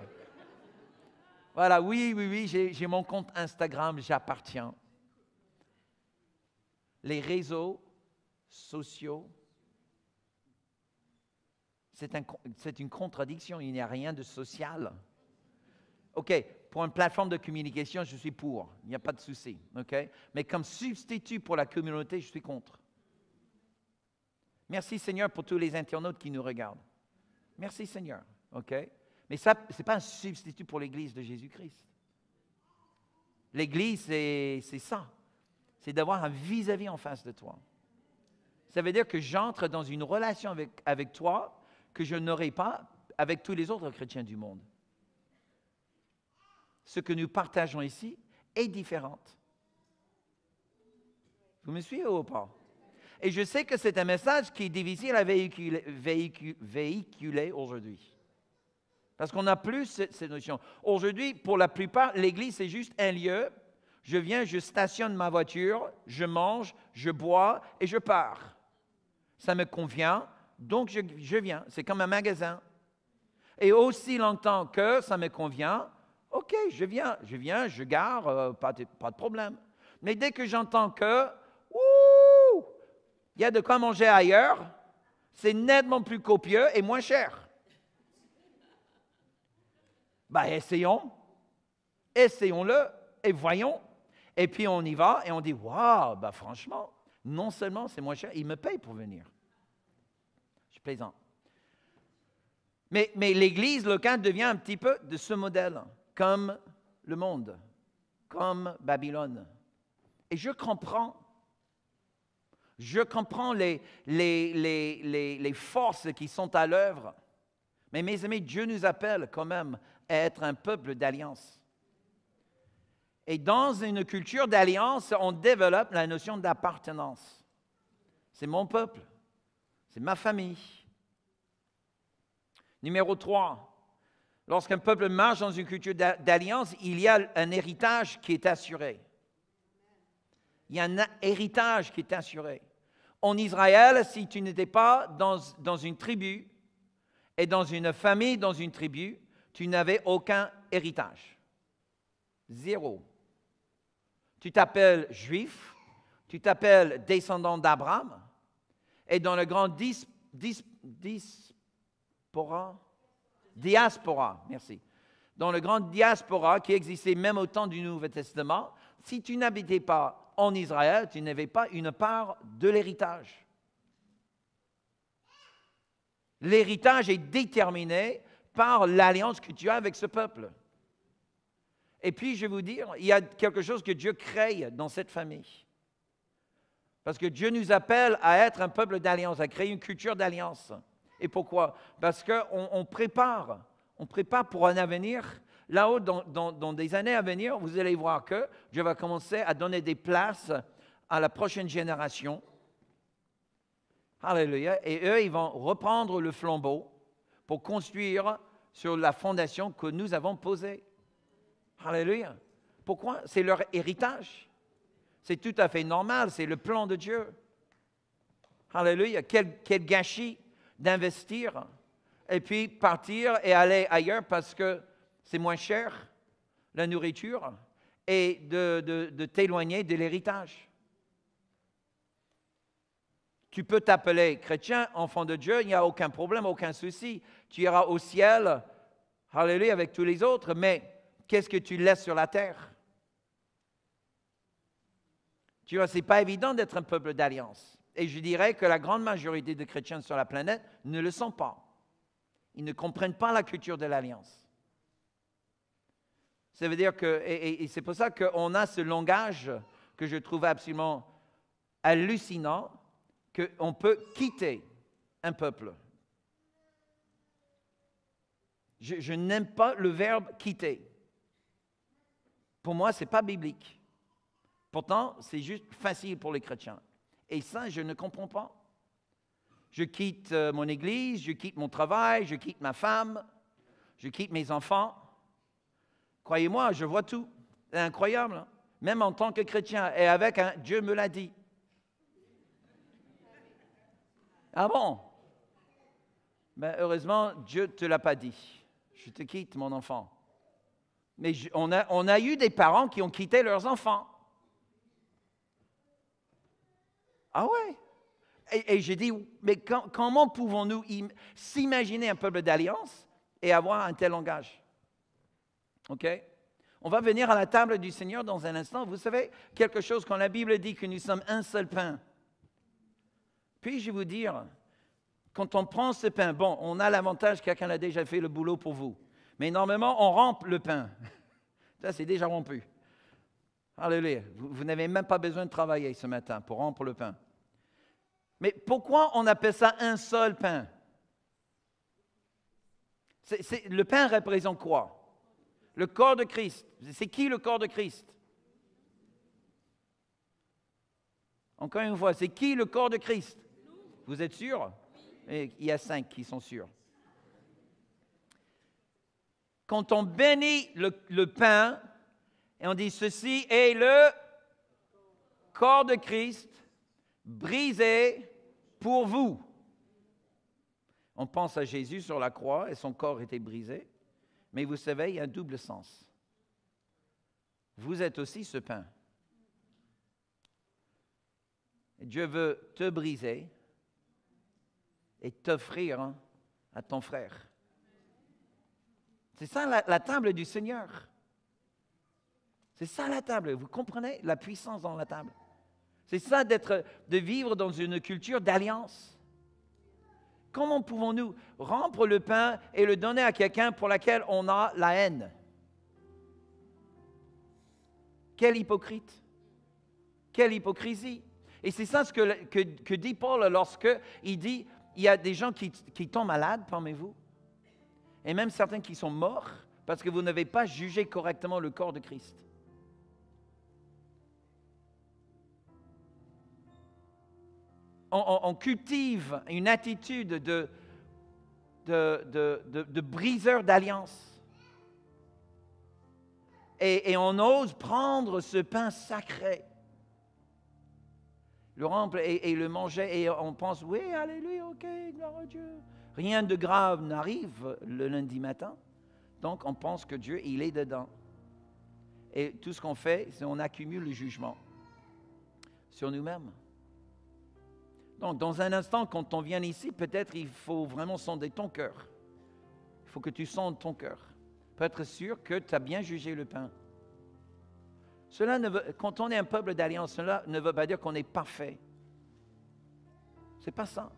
voilà, oui, oui, oui, j'ai mon compte Instagram, j'appartiens. Les réseaux sociaux, c'est une contradiction, il n'y a rien de social. OK, pour une plateforme de communication, je suis pour. Il n'y a pas de souci. Mais comme substitut pour la communauté, je suis contre. Merci Seigneur pour tous les internautes qui nous regardent. Merci Seigneur. OK? Mais ça, ce n'est pas un substitut pour l'Église de Jésus-Christ. L'Église, c'est ça. C'est d'avoir un vis-à-vis en face de toi. Ça veut dire que j'entre dans une relation avec, avec toi que je n'aurai pas avec tous les autres chrétiens du monde ce que nous partageons ici est différente. Vous me suivez ou pas? Et je sais que c'est un message qui est difficile à véhiculer, aujourd'hui. Parce qu'on n'a plus cette, notions notion. Aujourd'hui, pour la plupart, l'Église, c'est juste un lieu. Je viens, je stationne ma voiture, je mange, je bois et je pars. Ça me convient, donc je viens. C'est comme un magasin. Et aussi longtemps que ça me convient, OK, je viens, je viens, je gare, euh, pas, de, problème. Mais dès que j'entends que, ouh, il y a de quoi manger ailleurs, c'est nettement plus copieux et moins cher. Ben, essayons, essayons-le et voyons. Et puis on y va et on dit, waouh, ben franchement, non seulement c'est moins cher, il me paye pour venir. Je plaisante. Mais, mais l'Église locale devient un petit peu de ce modèle comme le monde, comme Babylone. Et je comprends. Je comprends les, forces qui sont à l'œuvre. Mais mes amis, Dieu nous appelle quand même à être un peuple d'alliance. Et dans une culture d'alliance, on développe la notion d'appartenance. C'est mon peuple, c'est ma famille. Numéro 3, Lorsqu'un peuple marche dans une culture d'alliance, il y a un héritage qui est assuré. Il y a un héritage qui est assuré. En Israël, si tu n'étais pas dans, dans une tribu et dans une famille, dans une tribu, tu n'avais aucun héritage. Zéro. Tu t'appelles juif, tu t'appelles descendant d'Abraham, et dans le grand diaspora, diaspora, merci, dans le grand diaspora qui existait même au temps du Nouveau Testament, si tu n'habitais pas en Israël, tu n'avais pas une part de l'héritage. L'héritage est déterminé par l'alliance que tu as avec ce peuple. Et puis, je vais vous dire, il y a quelque chose que Dieu crée dans cette famille. Parce que Dieu nous appelle à être un peuple d'alliance, à créer une culture d'alliance. Et pourquoi Parce qu'on on prépare, on prépare pour un avenir. Là-haut, dans, des années à venir, vous allez voir que Dieu va commencer à donner des places à la prochaine génération. Alléluia. Et eux, ils vont reprendre le flambeau pour construire sur la fondation que nous avons posée. Alléluia. Pourquoi C'est leur héritage. C'est tout à fait normal, c'est le plan de Dieu. Alléluia. quel gâchis d'investir et puis partir et aller ailleurs parce que c'est moins cher, la nourriture, et de, t'éloigner de l'héritage. Tu peux t'appeler chrétien, enfant de Dieu, il n'y a aucun problème, aucun souci. Tu iras au ciel, alléluia, avec tous les autres, mais qu'est-ce que tu laisses sur la terre Tu vois, ce n'est pas évident d'être un peuple d'alliance. Et je dirais que la grande majorité des chrétiens sur la planète ne le sont pas. Ils ne comprennent pas la culture de l'alliance. Ça veut dire que, et, c'est pour ça qu'on a ce langage que je trouve absolument hallucinant, qu'on peut quitter un peuple. Je, je n'aime pas le verbe quitter. Pour moi, ce n'est pas biblique. Pourtant, c'est juste facile pour les chrétiens. Et ça, je ne comprends pas. Je quitte euh, mon église, je quitte mon travail, je quitte ma femme, je quitte mes enfants. Croyez-moi, je vois tout. C'est incroyable, hein. même en tant que chrétien. Et avec un Dieu me l'a dit. Ah bon Mais ben, heureusement, Dieu ne te l'a pas dit. Je te quitte, mon enfant. Mais on a eu des parents qui ont quitté leurs enfants. Ah ouais? Et, et j'ai dit, mais comment pouvons-nous s'imaginer un peuple d'alliance et avoir un tel langage? OK? On va venir à la table du Seigneur dans un instant. Vous savez, quelque chose quand la Bible dit que nous sommes un seul pain. Puis je vous dire, quand on prend ce pain, bon, on a l'avantage, quelqu'un a déjà fait le boulot pour vous. Mais normalement, on rampe le pain. Ça, c'est déjà rompu. Alléluia. Vous, n'avez même pas besoin de travailler ce matin pour rompre le pain. Mais pourquoi on appelle ça un seul pain Le pain représente quoi Le corps de Christ. C'est qui le corps de Christ Encore une fois, c'est qui le corps de Christ Vous êtes sûr Il y a cinq qui sont sûrs. Quand on bénit le, le pain, et on dit, ceci est le corps de Christ brisé pour vous. On pense à Jésus sur la croix et son corps était brisé. Mais vous savez, il y a un double sens. Vous êtes aussi ce pain. Dieu veut te briser et t'offrir hein, à ton frère. C'est ça la, la, table du Seigneur. C'est ça la table. Vous comprenez la puissance dans la table. C'est ça d'être, de vivre dans une culture d'alliance. Comment pouvons-nous rompre le pain et le donner à quelqu'un pour laquelle on a la haine Quel hypocrite Quelle hypocrisie Et c'est ça ce que, que, dit Paul lorsque il dit, il y a des gens qui, qui tombent malades parmi vous, et même certains qui sont morts parce que vous n'avez pas jugé correctement le corps de Christ. on, cultive une attitude de, briseur d'alliance. Et, on ose prendre ce pain sacré, le remplir et, le manger, et on pense, oui, alléluia, ok, gloire à Dieu. Rien de grave n'arrive le lundi matin, donc on pense que Dieu, il est dedans. Et tout ce qu'on fait, c'est on accumule le jugement sur nous-mêmes. Donc, dans un instant, quand on vient ici, peut-être il faut vraiment sonder ton cœur. Il faut que tu sentes ton cœur pour être sûr que tu as bien jugé le pain. Cela ne veut, quand on est un peuple d'alliance, cela ne veut pas dire qu'on est parfait. C'est pas ça.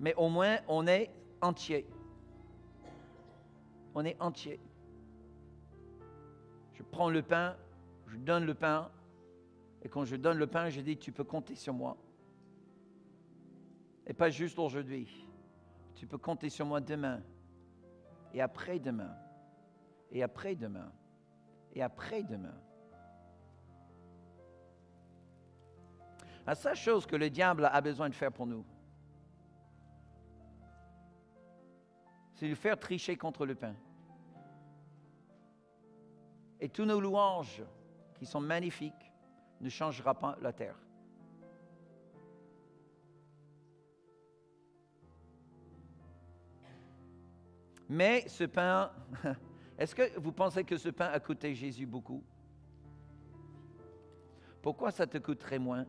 Mais au moins, on est entier. On est entier. Je prends le pain, je donne le pain, et quand je donne le pain, je dis, tu peux compter sur moi. Et pas juste aujourd'hui. Tu peux compter sur moi demain. Et après-demain. Et après-demain. Et après-demain. La seule chose que le diable a besoin de faire pour nous, c'est de faire tricher contre le pain. Et tous nos louanges, qui sont magnifiques, ne changera pas la terre. Mais ce pain, est-ce que vous pensez que ce pain a coûté Jésus beaucoup Pourquoi ça te coûterait moins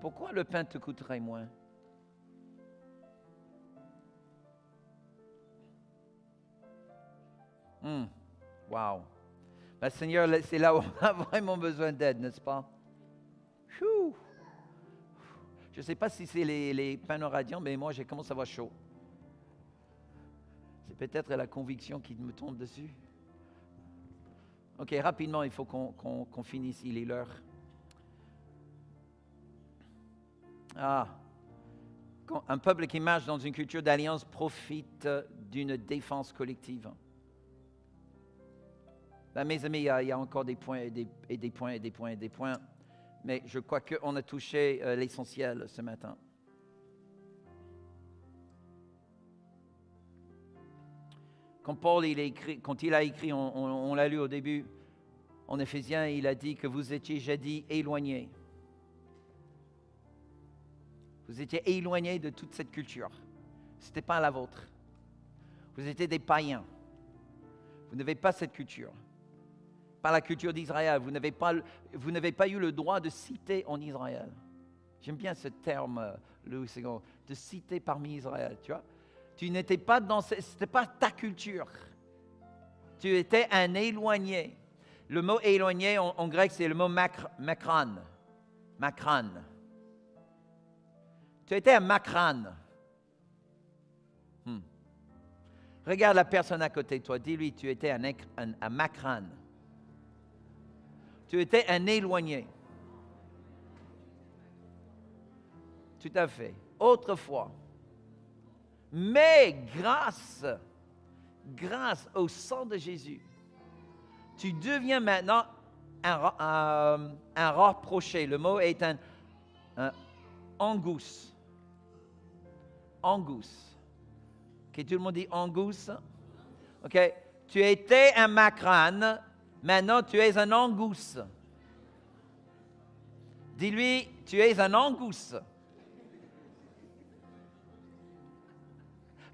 Pourquoi le pain te coûterait moins Waouh hmm, Wow. Ben, Seigneur, c'est là où on a vraiment besoin d'aide, n'est-ce pas je ne sais pas si c'est les, les panneaux mais moi, j'ai commencé à avoir chaud. C'est peut-être la conviction qui me tombe dessus. Ok, rapidement, il faut qu'on finisse, il est l'heure. Ah, un peuple qui marche dans une culture d'alliance profite d'une défense collective. Ben, mes amis, il y, a, encore des points, et des, et des points et des points et des points mais je crois qu'on a touché euh, l'essentiel ce matin. Quand Paul il a écrit, quand il a écrit, on, l'a lu au début, en Éphésiens, il a dit que vous étiez jadis éloignés. Vous étiez éloignés de toute cette culture. Ce n'était pas la vôtre. Vous étiez des païens. Vous n'avez pas cette culture par la culture d'Israël. Vous n'avez pas, vous n'avez pas eu le droit de citer en Israël. J'aime bien ce terme, euh, Louis II, de citer parmi Israël, tu vois. Tu n'étais pas dans, c'était pas ta culture. Tu étais un éloigné. Le mot éloigné en, grec, c'est le mot makran. Makran. Tu étais un makran. Hmm. Regarde la personne à côté de toi, dis-lui, tu étais un, un, un makran. Tu étais un éloigné. Tout à fait. Autrefois. Mais grâce, grâce au sang de Jésus, tu deviens maintenant un, rapproché. Euh, le mot est un, un angousse. Angousse. tout le monde dit angousse. Ok, tu étais un macrane Maintenant, tu es un angousse. Dis-lui, tu es un angousse.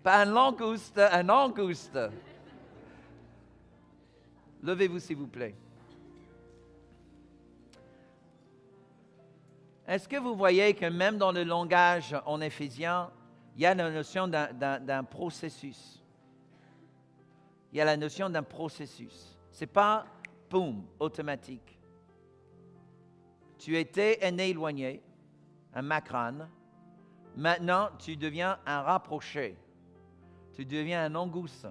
Pas un langouste, un angouste. Levez-vous, s'il vous plaît. Est-ce que vous voyez que même dans le langage en éphésien, il y a la notion d'un processus? Il y a la notion d'un processus. Ce n'est pas boum, automatique. Tu étais un éloigné, un macrane. Maintenant, tu deviens un rapproché. Tu deviens un angousse.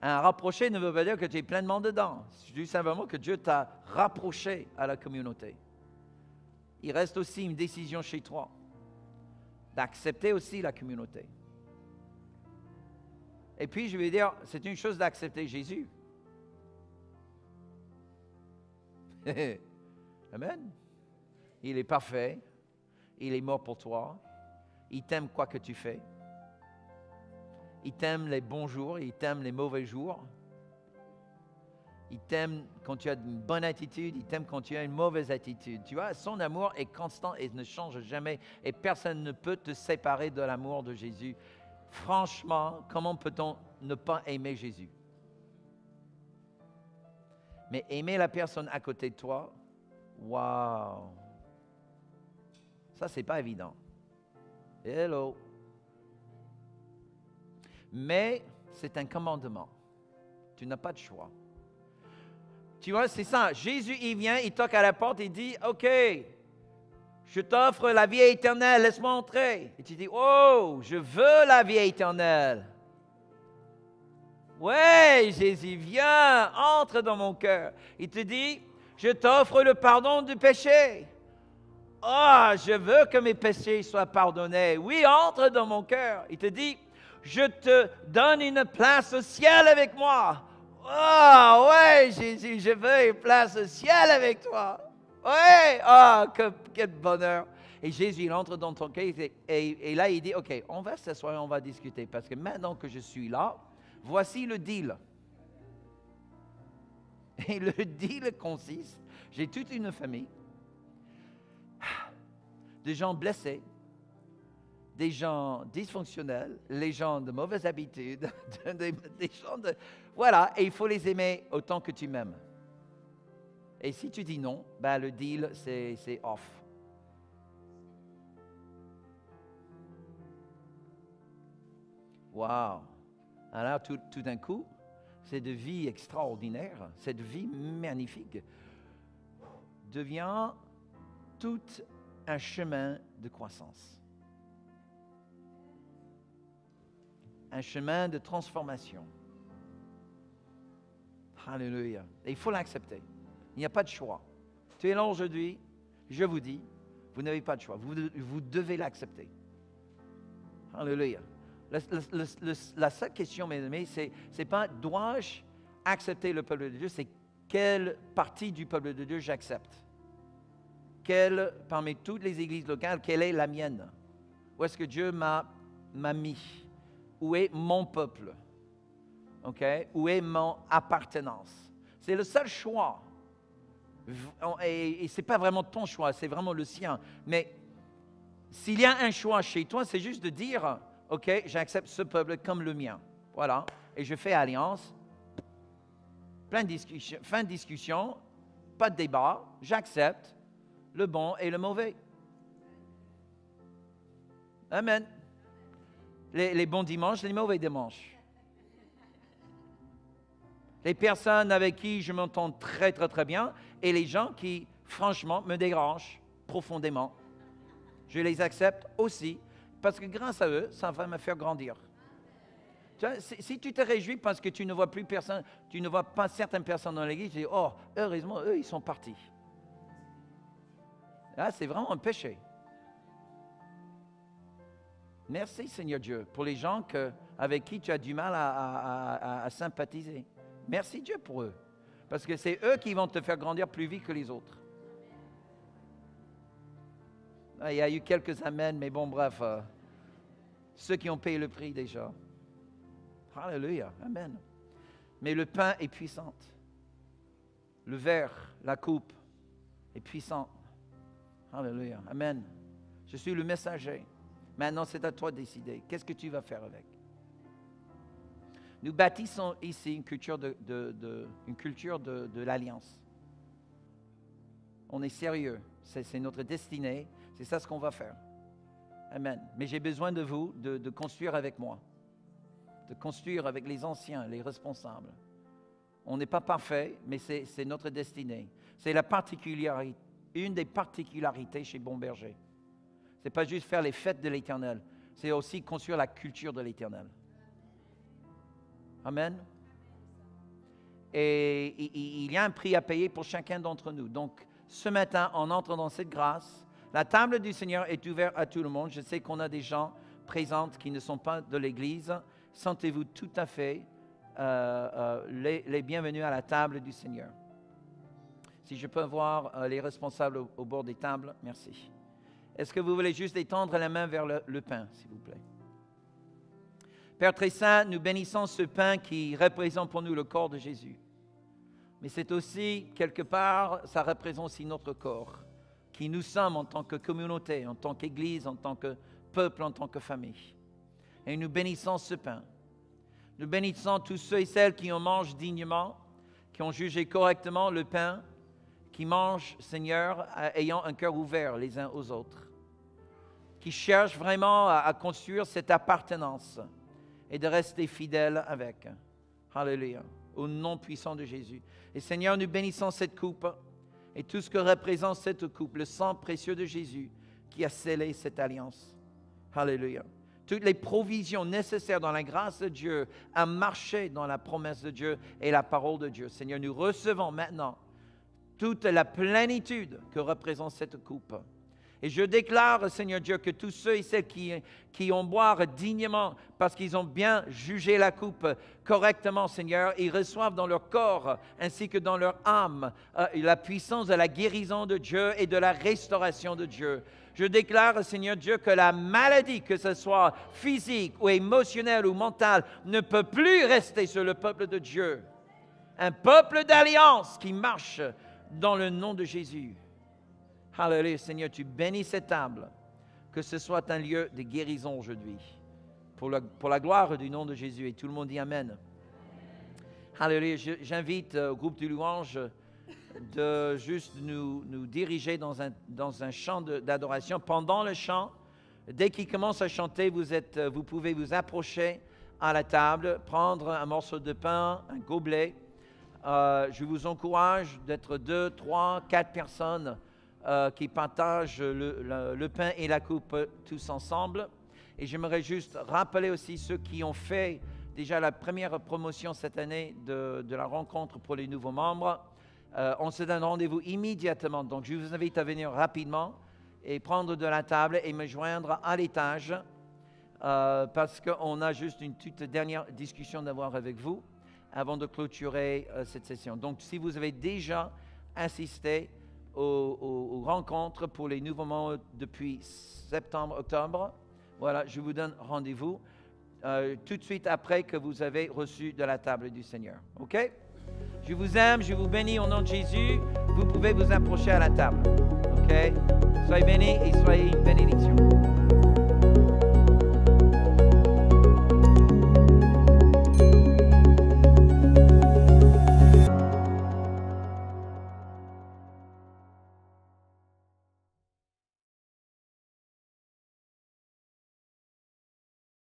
Un rapproché ne veut pas dire que tu es pleinement dedans. C'est dis simplement que Dieu t'a rapproché à la communauté. Il reste aussi une décision chez toi d'accepter aussi la communauté. Et puis, je vais dire, c'est une chose d'accepter Jésus, Amen. Il est parfait. Il est mort pour toi. Il t'aime quoi que tu fais. Il t'aime les bons jours, il t'aime les mauvais jours. Il t'aime quand tu as une bonne attitude, il t'aime quand tu as une mauvaise attitude. Tu vois, son amour est constant et ne change jamais. Et personne ne peut te séparer de l'amour de Jésus. Franchement, comment peut-on ne pas aimer Jésus mais aimer la personne à côté de toi, waouh Ça, c'est pas évident. Hello Mais c'est un commandement. Tu n'as pas de choix. Tu vois, c'est ça. Jésus, il vient, il toque à la porte, il dit, OK, je t'offre la vie éternelle, laisse-moi entrer. Et tu dis, oh, je veux la vie éternelle. Ouais, Jésus, viens, entre dans mon cœur. Il te dit, je t'offre le pardon du péché. Ah, oh, je veux que mes péchés soient pardonnés. Oui, entre dans mon cœur. Il te dit, je te donne une place au ciel avec moi. oh, ouais, Jésus, je veux une place au ciel avec toi. Oui, ah, oh, quel bonheur. Et Jésus, il entre dans ton cœur et, là, il dit, OK, on va s'asseoir, on va discuter, parce que maintenant que je suis là, Voici le deal. Et le deal consiste, j'ai toute une famille des gens blessés, des gens dysfonctionnels, les gens de mauvaises habitudes, des, gens de... Voilà, et il faut les aimer autant que tu m'aimes. Et si tu dis non, ben le deal, c'est off. Wow. Alors tout, d'un coup, cette vie extraordinaire, cette vie magnifique, devient tout un chemin de croissance, un chemin de transformation. Alléluia. il faut l'accepter. Il n'y a pas de choix. Tu es là aujourd'hui, je vous dis, vous n'avez pas de choix. Vous, vous devez l'accepter. Alléluia. La, seule question, mes amis, c'est n'est pas dois-je accepter le peuple de Dieu, c'est quelle partie du peuple de Dieu j'accepte. Quelle, parmi toutes les églises locales, quelle est la mienne Où est-ce que Dieu m'a mis Où est mon peuple OK Où est mon appartenance C'est le seul choix. Et, et ce n'est pas vraiment ton choix, c'est vraiment le sien. Mais s'il y a un choix chez toi, c'est juste de dire, OK, j'accepte ce peuple comme le mien. Voilà. Et je fais alliance. Plein de fin de discussion, pas de débat, j'accepte le bon et le mauvais. Amen. Les, les bons dimanches, les mauvais dimanches. Les personnes avec qui je m'entends très, très, très bien et les gens qui, franchement, me dérangent profondément. Je les accepte aussi parce que grâce à eux, ça va me faire grandir. Tu si, tu te réjouis parce que tu ne vois plus personne, tu ne vois pas certaines personnes dans l'église, tu dis, oh, heureusement, eux, ils sont partis. Là, c'est vraiment un péché. Merci, Seigneur Dieu, pour les gens avec qui tu as du mal à, sympathiser. Merci, Dieu, pour eux. Parce que c'est eux qui vont te faire grandir plus vite que les autres. Ah, il y a eu quelques amens, mais bon, bref. Euh, ceux qui ont payé le prix déjà. Alléluia, Amen. Mais le pain est puissant. Le verre, la coupe est puissante. Alléluia, Amen. Je suis le messager. Maintenant, c'est à toi de décider. Qu'est-ce que tu vas faire avec Nous bâtissons ici une culture de, une culture de l'alliance. On est sérieux. C'est notre destinée. C'est ça ce qu'on va faire. Amen. Mais j'ai besoin de vous de, construire avec moi, de construire avec les anciens, les responsables. On n'est pas parfait, mais c'est notre destinée. C'est la particularité, une des particularités chez Bon Berger. C'est pas juste faire les fêtes de l'Éternel, c'est aussi construire la culture de l'Éternel. Amen. Et il y a un prix à payer pour chacun d'entre nous. Donc, ce matin, en entrant dans cette grâce la table du Seigneur est ouverte à tout le monde. Je sais qu'on a des gens présents qui ne sont pas de l'Église. Sentez-vous tout à fait euh, euh, les, bienvenus à la table du Seigneur. Si je peux voir euh, les responsables au, bord des tables, merci. Est-ce que vous voulez juste étendre la main vers le, le pain, s'il vous plaît? Père très saint, nous bénissons ce pain qui représente pour nous le corps de Jésus. Mais c'est aussi, quelque part, ça représente aussi notre corps qui nous sommes en tant que communauté, en tant qu'Église, en tant que peuple, en tant que famille. Et nous bénissons ce pain. Nous bénissons tous ceux et celles qui en mangent dignement, qui ont jugé correctement le pain, qui mangent, Seigneur, ayant un cœur ouvert les uns aux autres, qui cherchent vraiment à, construire cette appartenance et de rester fidèles avec. Alléluia. Au nom puissant de Jésus. Et Seigneur, nous bénissons cette coupe et tout ce que représente cette coupe, le sang précieux de Jésus qui a scellé cette alliance. Alléluia. Toutes les provisions nécessaires dans la grâce de Dieu à marcher dans la promesse de Dieu et la parole de Dieu. Seigneur, nous recevons maintenant toute la plénitude que représente cette coupe. Et je déclare, Seigneur Dieu, que tous ceux et celles qui, qui ont boire dignement, parce qu'ils ont bien jugé la coupe correctement, Seigneur, ils reçoivent dans leur corps ainsi que dans leur âme euh, la puissance de la guérison de Dieu et de la restauration de Dieu. Je déclare, Seigneur Dieu, que la maladie, que ce soit physique ou émotionnelle ou mentale, ne peut plus rester sur le peuple de Dieu. Un peuple d'alliance qui marche dans le nom de Jésus. Hallelujah. Seigneur, tu bénis cette table. Que ce soit un lieu de guérison aujourd'hui. Pour, pour, la gloire du nom de Jésus. Et tout le monde dit Amen. Alléluia. J'invite le euh, au groupe de louange de juste nous, nous diriger dans un, dans un chant d'adoration. Pendant le chant, dès qu'il commence à chanter, vous, êtes, euh, vous pouvez vous approcher à la table, prendre un morceau de pain, un gobelet. Euh, je vous encourage d'être deux, trois, quatre personnes euh, qui partagent le, pain et la coupe tous ensemble. Et j'aimerais juste rappeler aussi ceux qui ont fait déjà la première promotion cette année de, la rencontre pour les nouveaux membres. Euh, on se donne rendez-vous immédiatement. Donc je vous invite à venir rapidement et prendre de la table et me joindre à l'étage euh, parce qu'on a juste une toute dernière discussion d'avoir avec vous avant de clôturer cette session. Donc si vous avez déjà assisté, aux, rencontres pour les nouveaux membres depuis septembre, octobre. Voilà, je vous donne rendez-vous euh, tout de suite après que vous avez reçu de la table du Seigneur. OK? Je vous aime, je vous bénis au nom de Jésus. Vous pouvez vous approcher à la table. OK? Soyez bénis et soyez une bénédiction.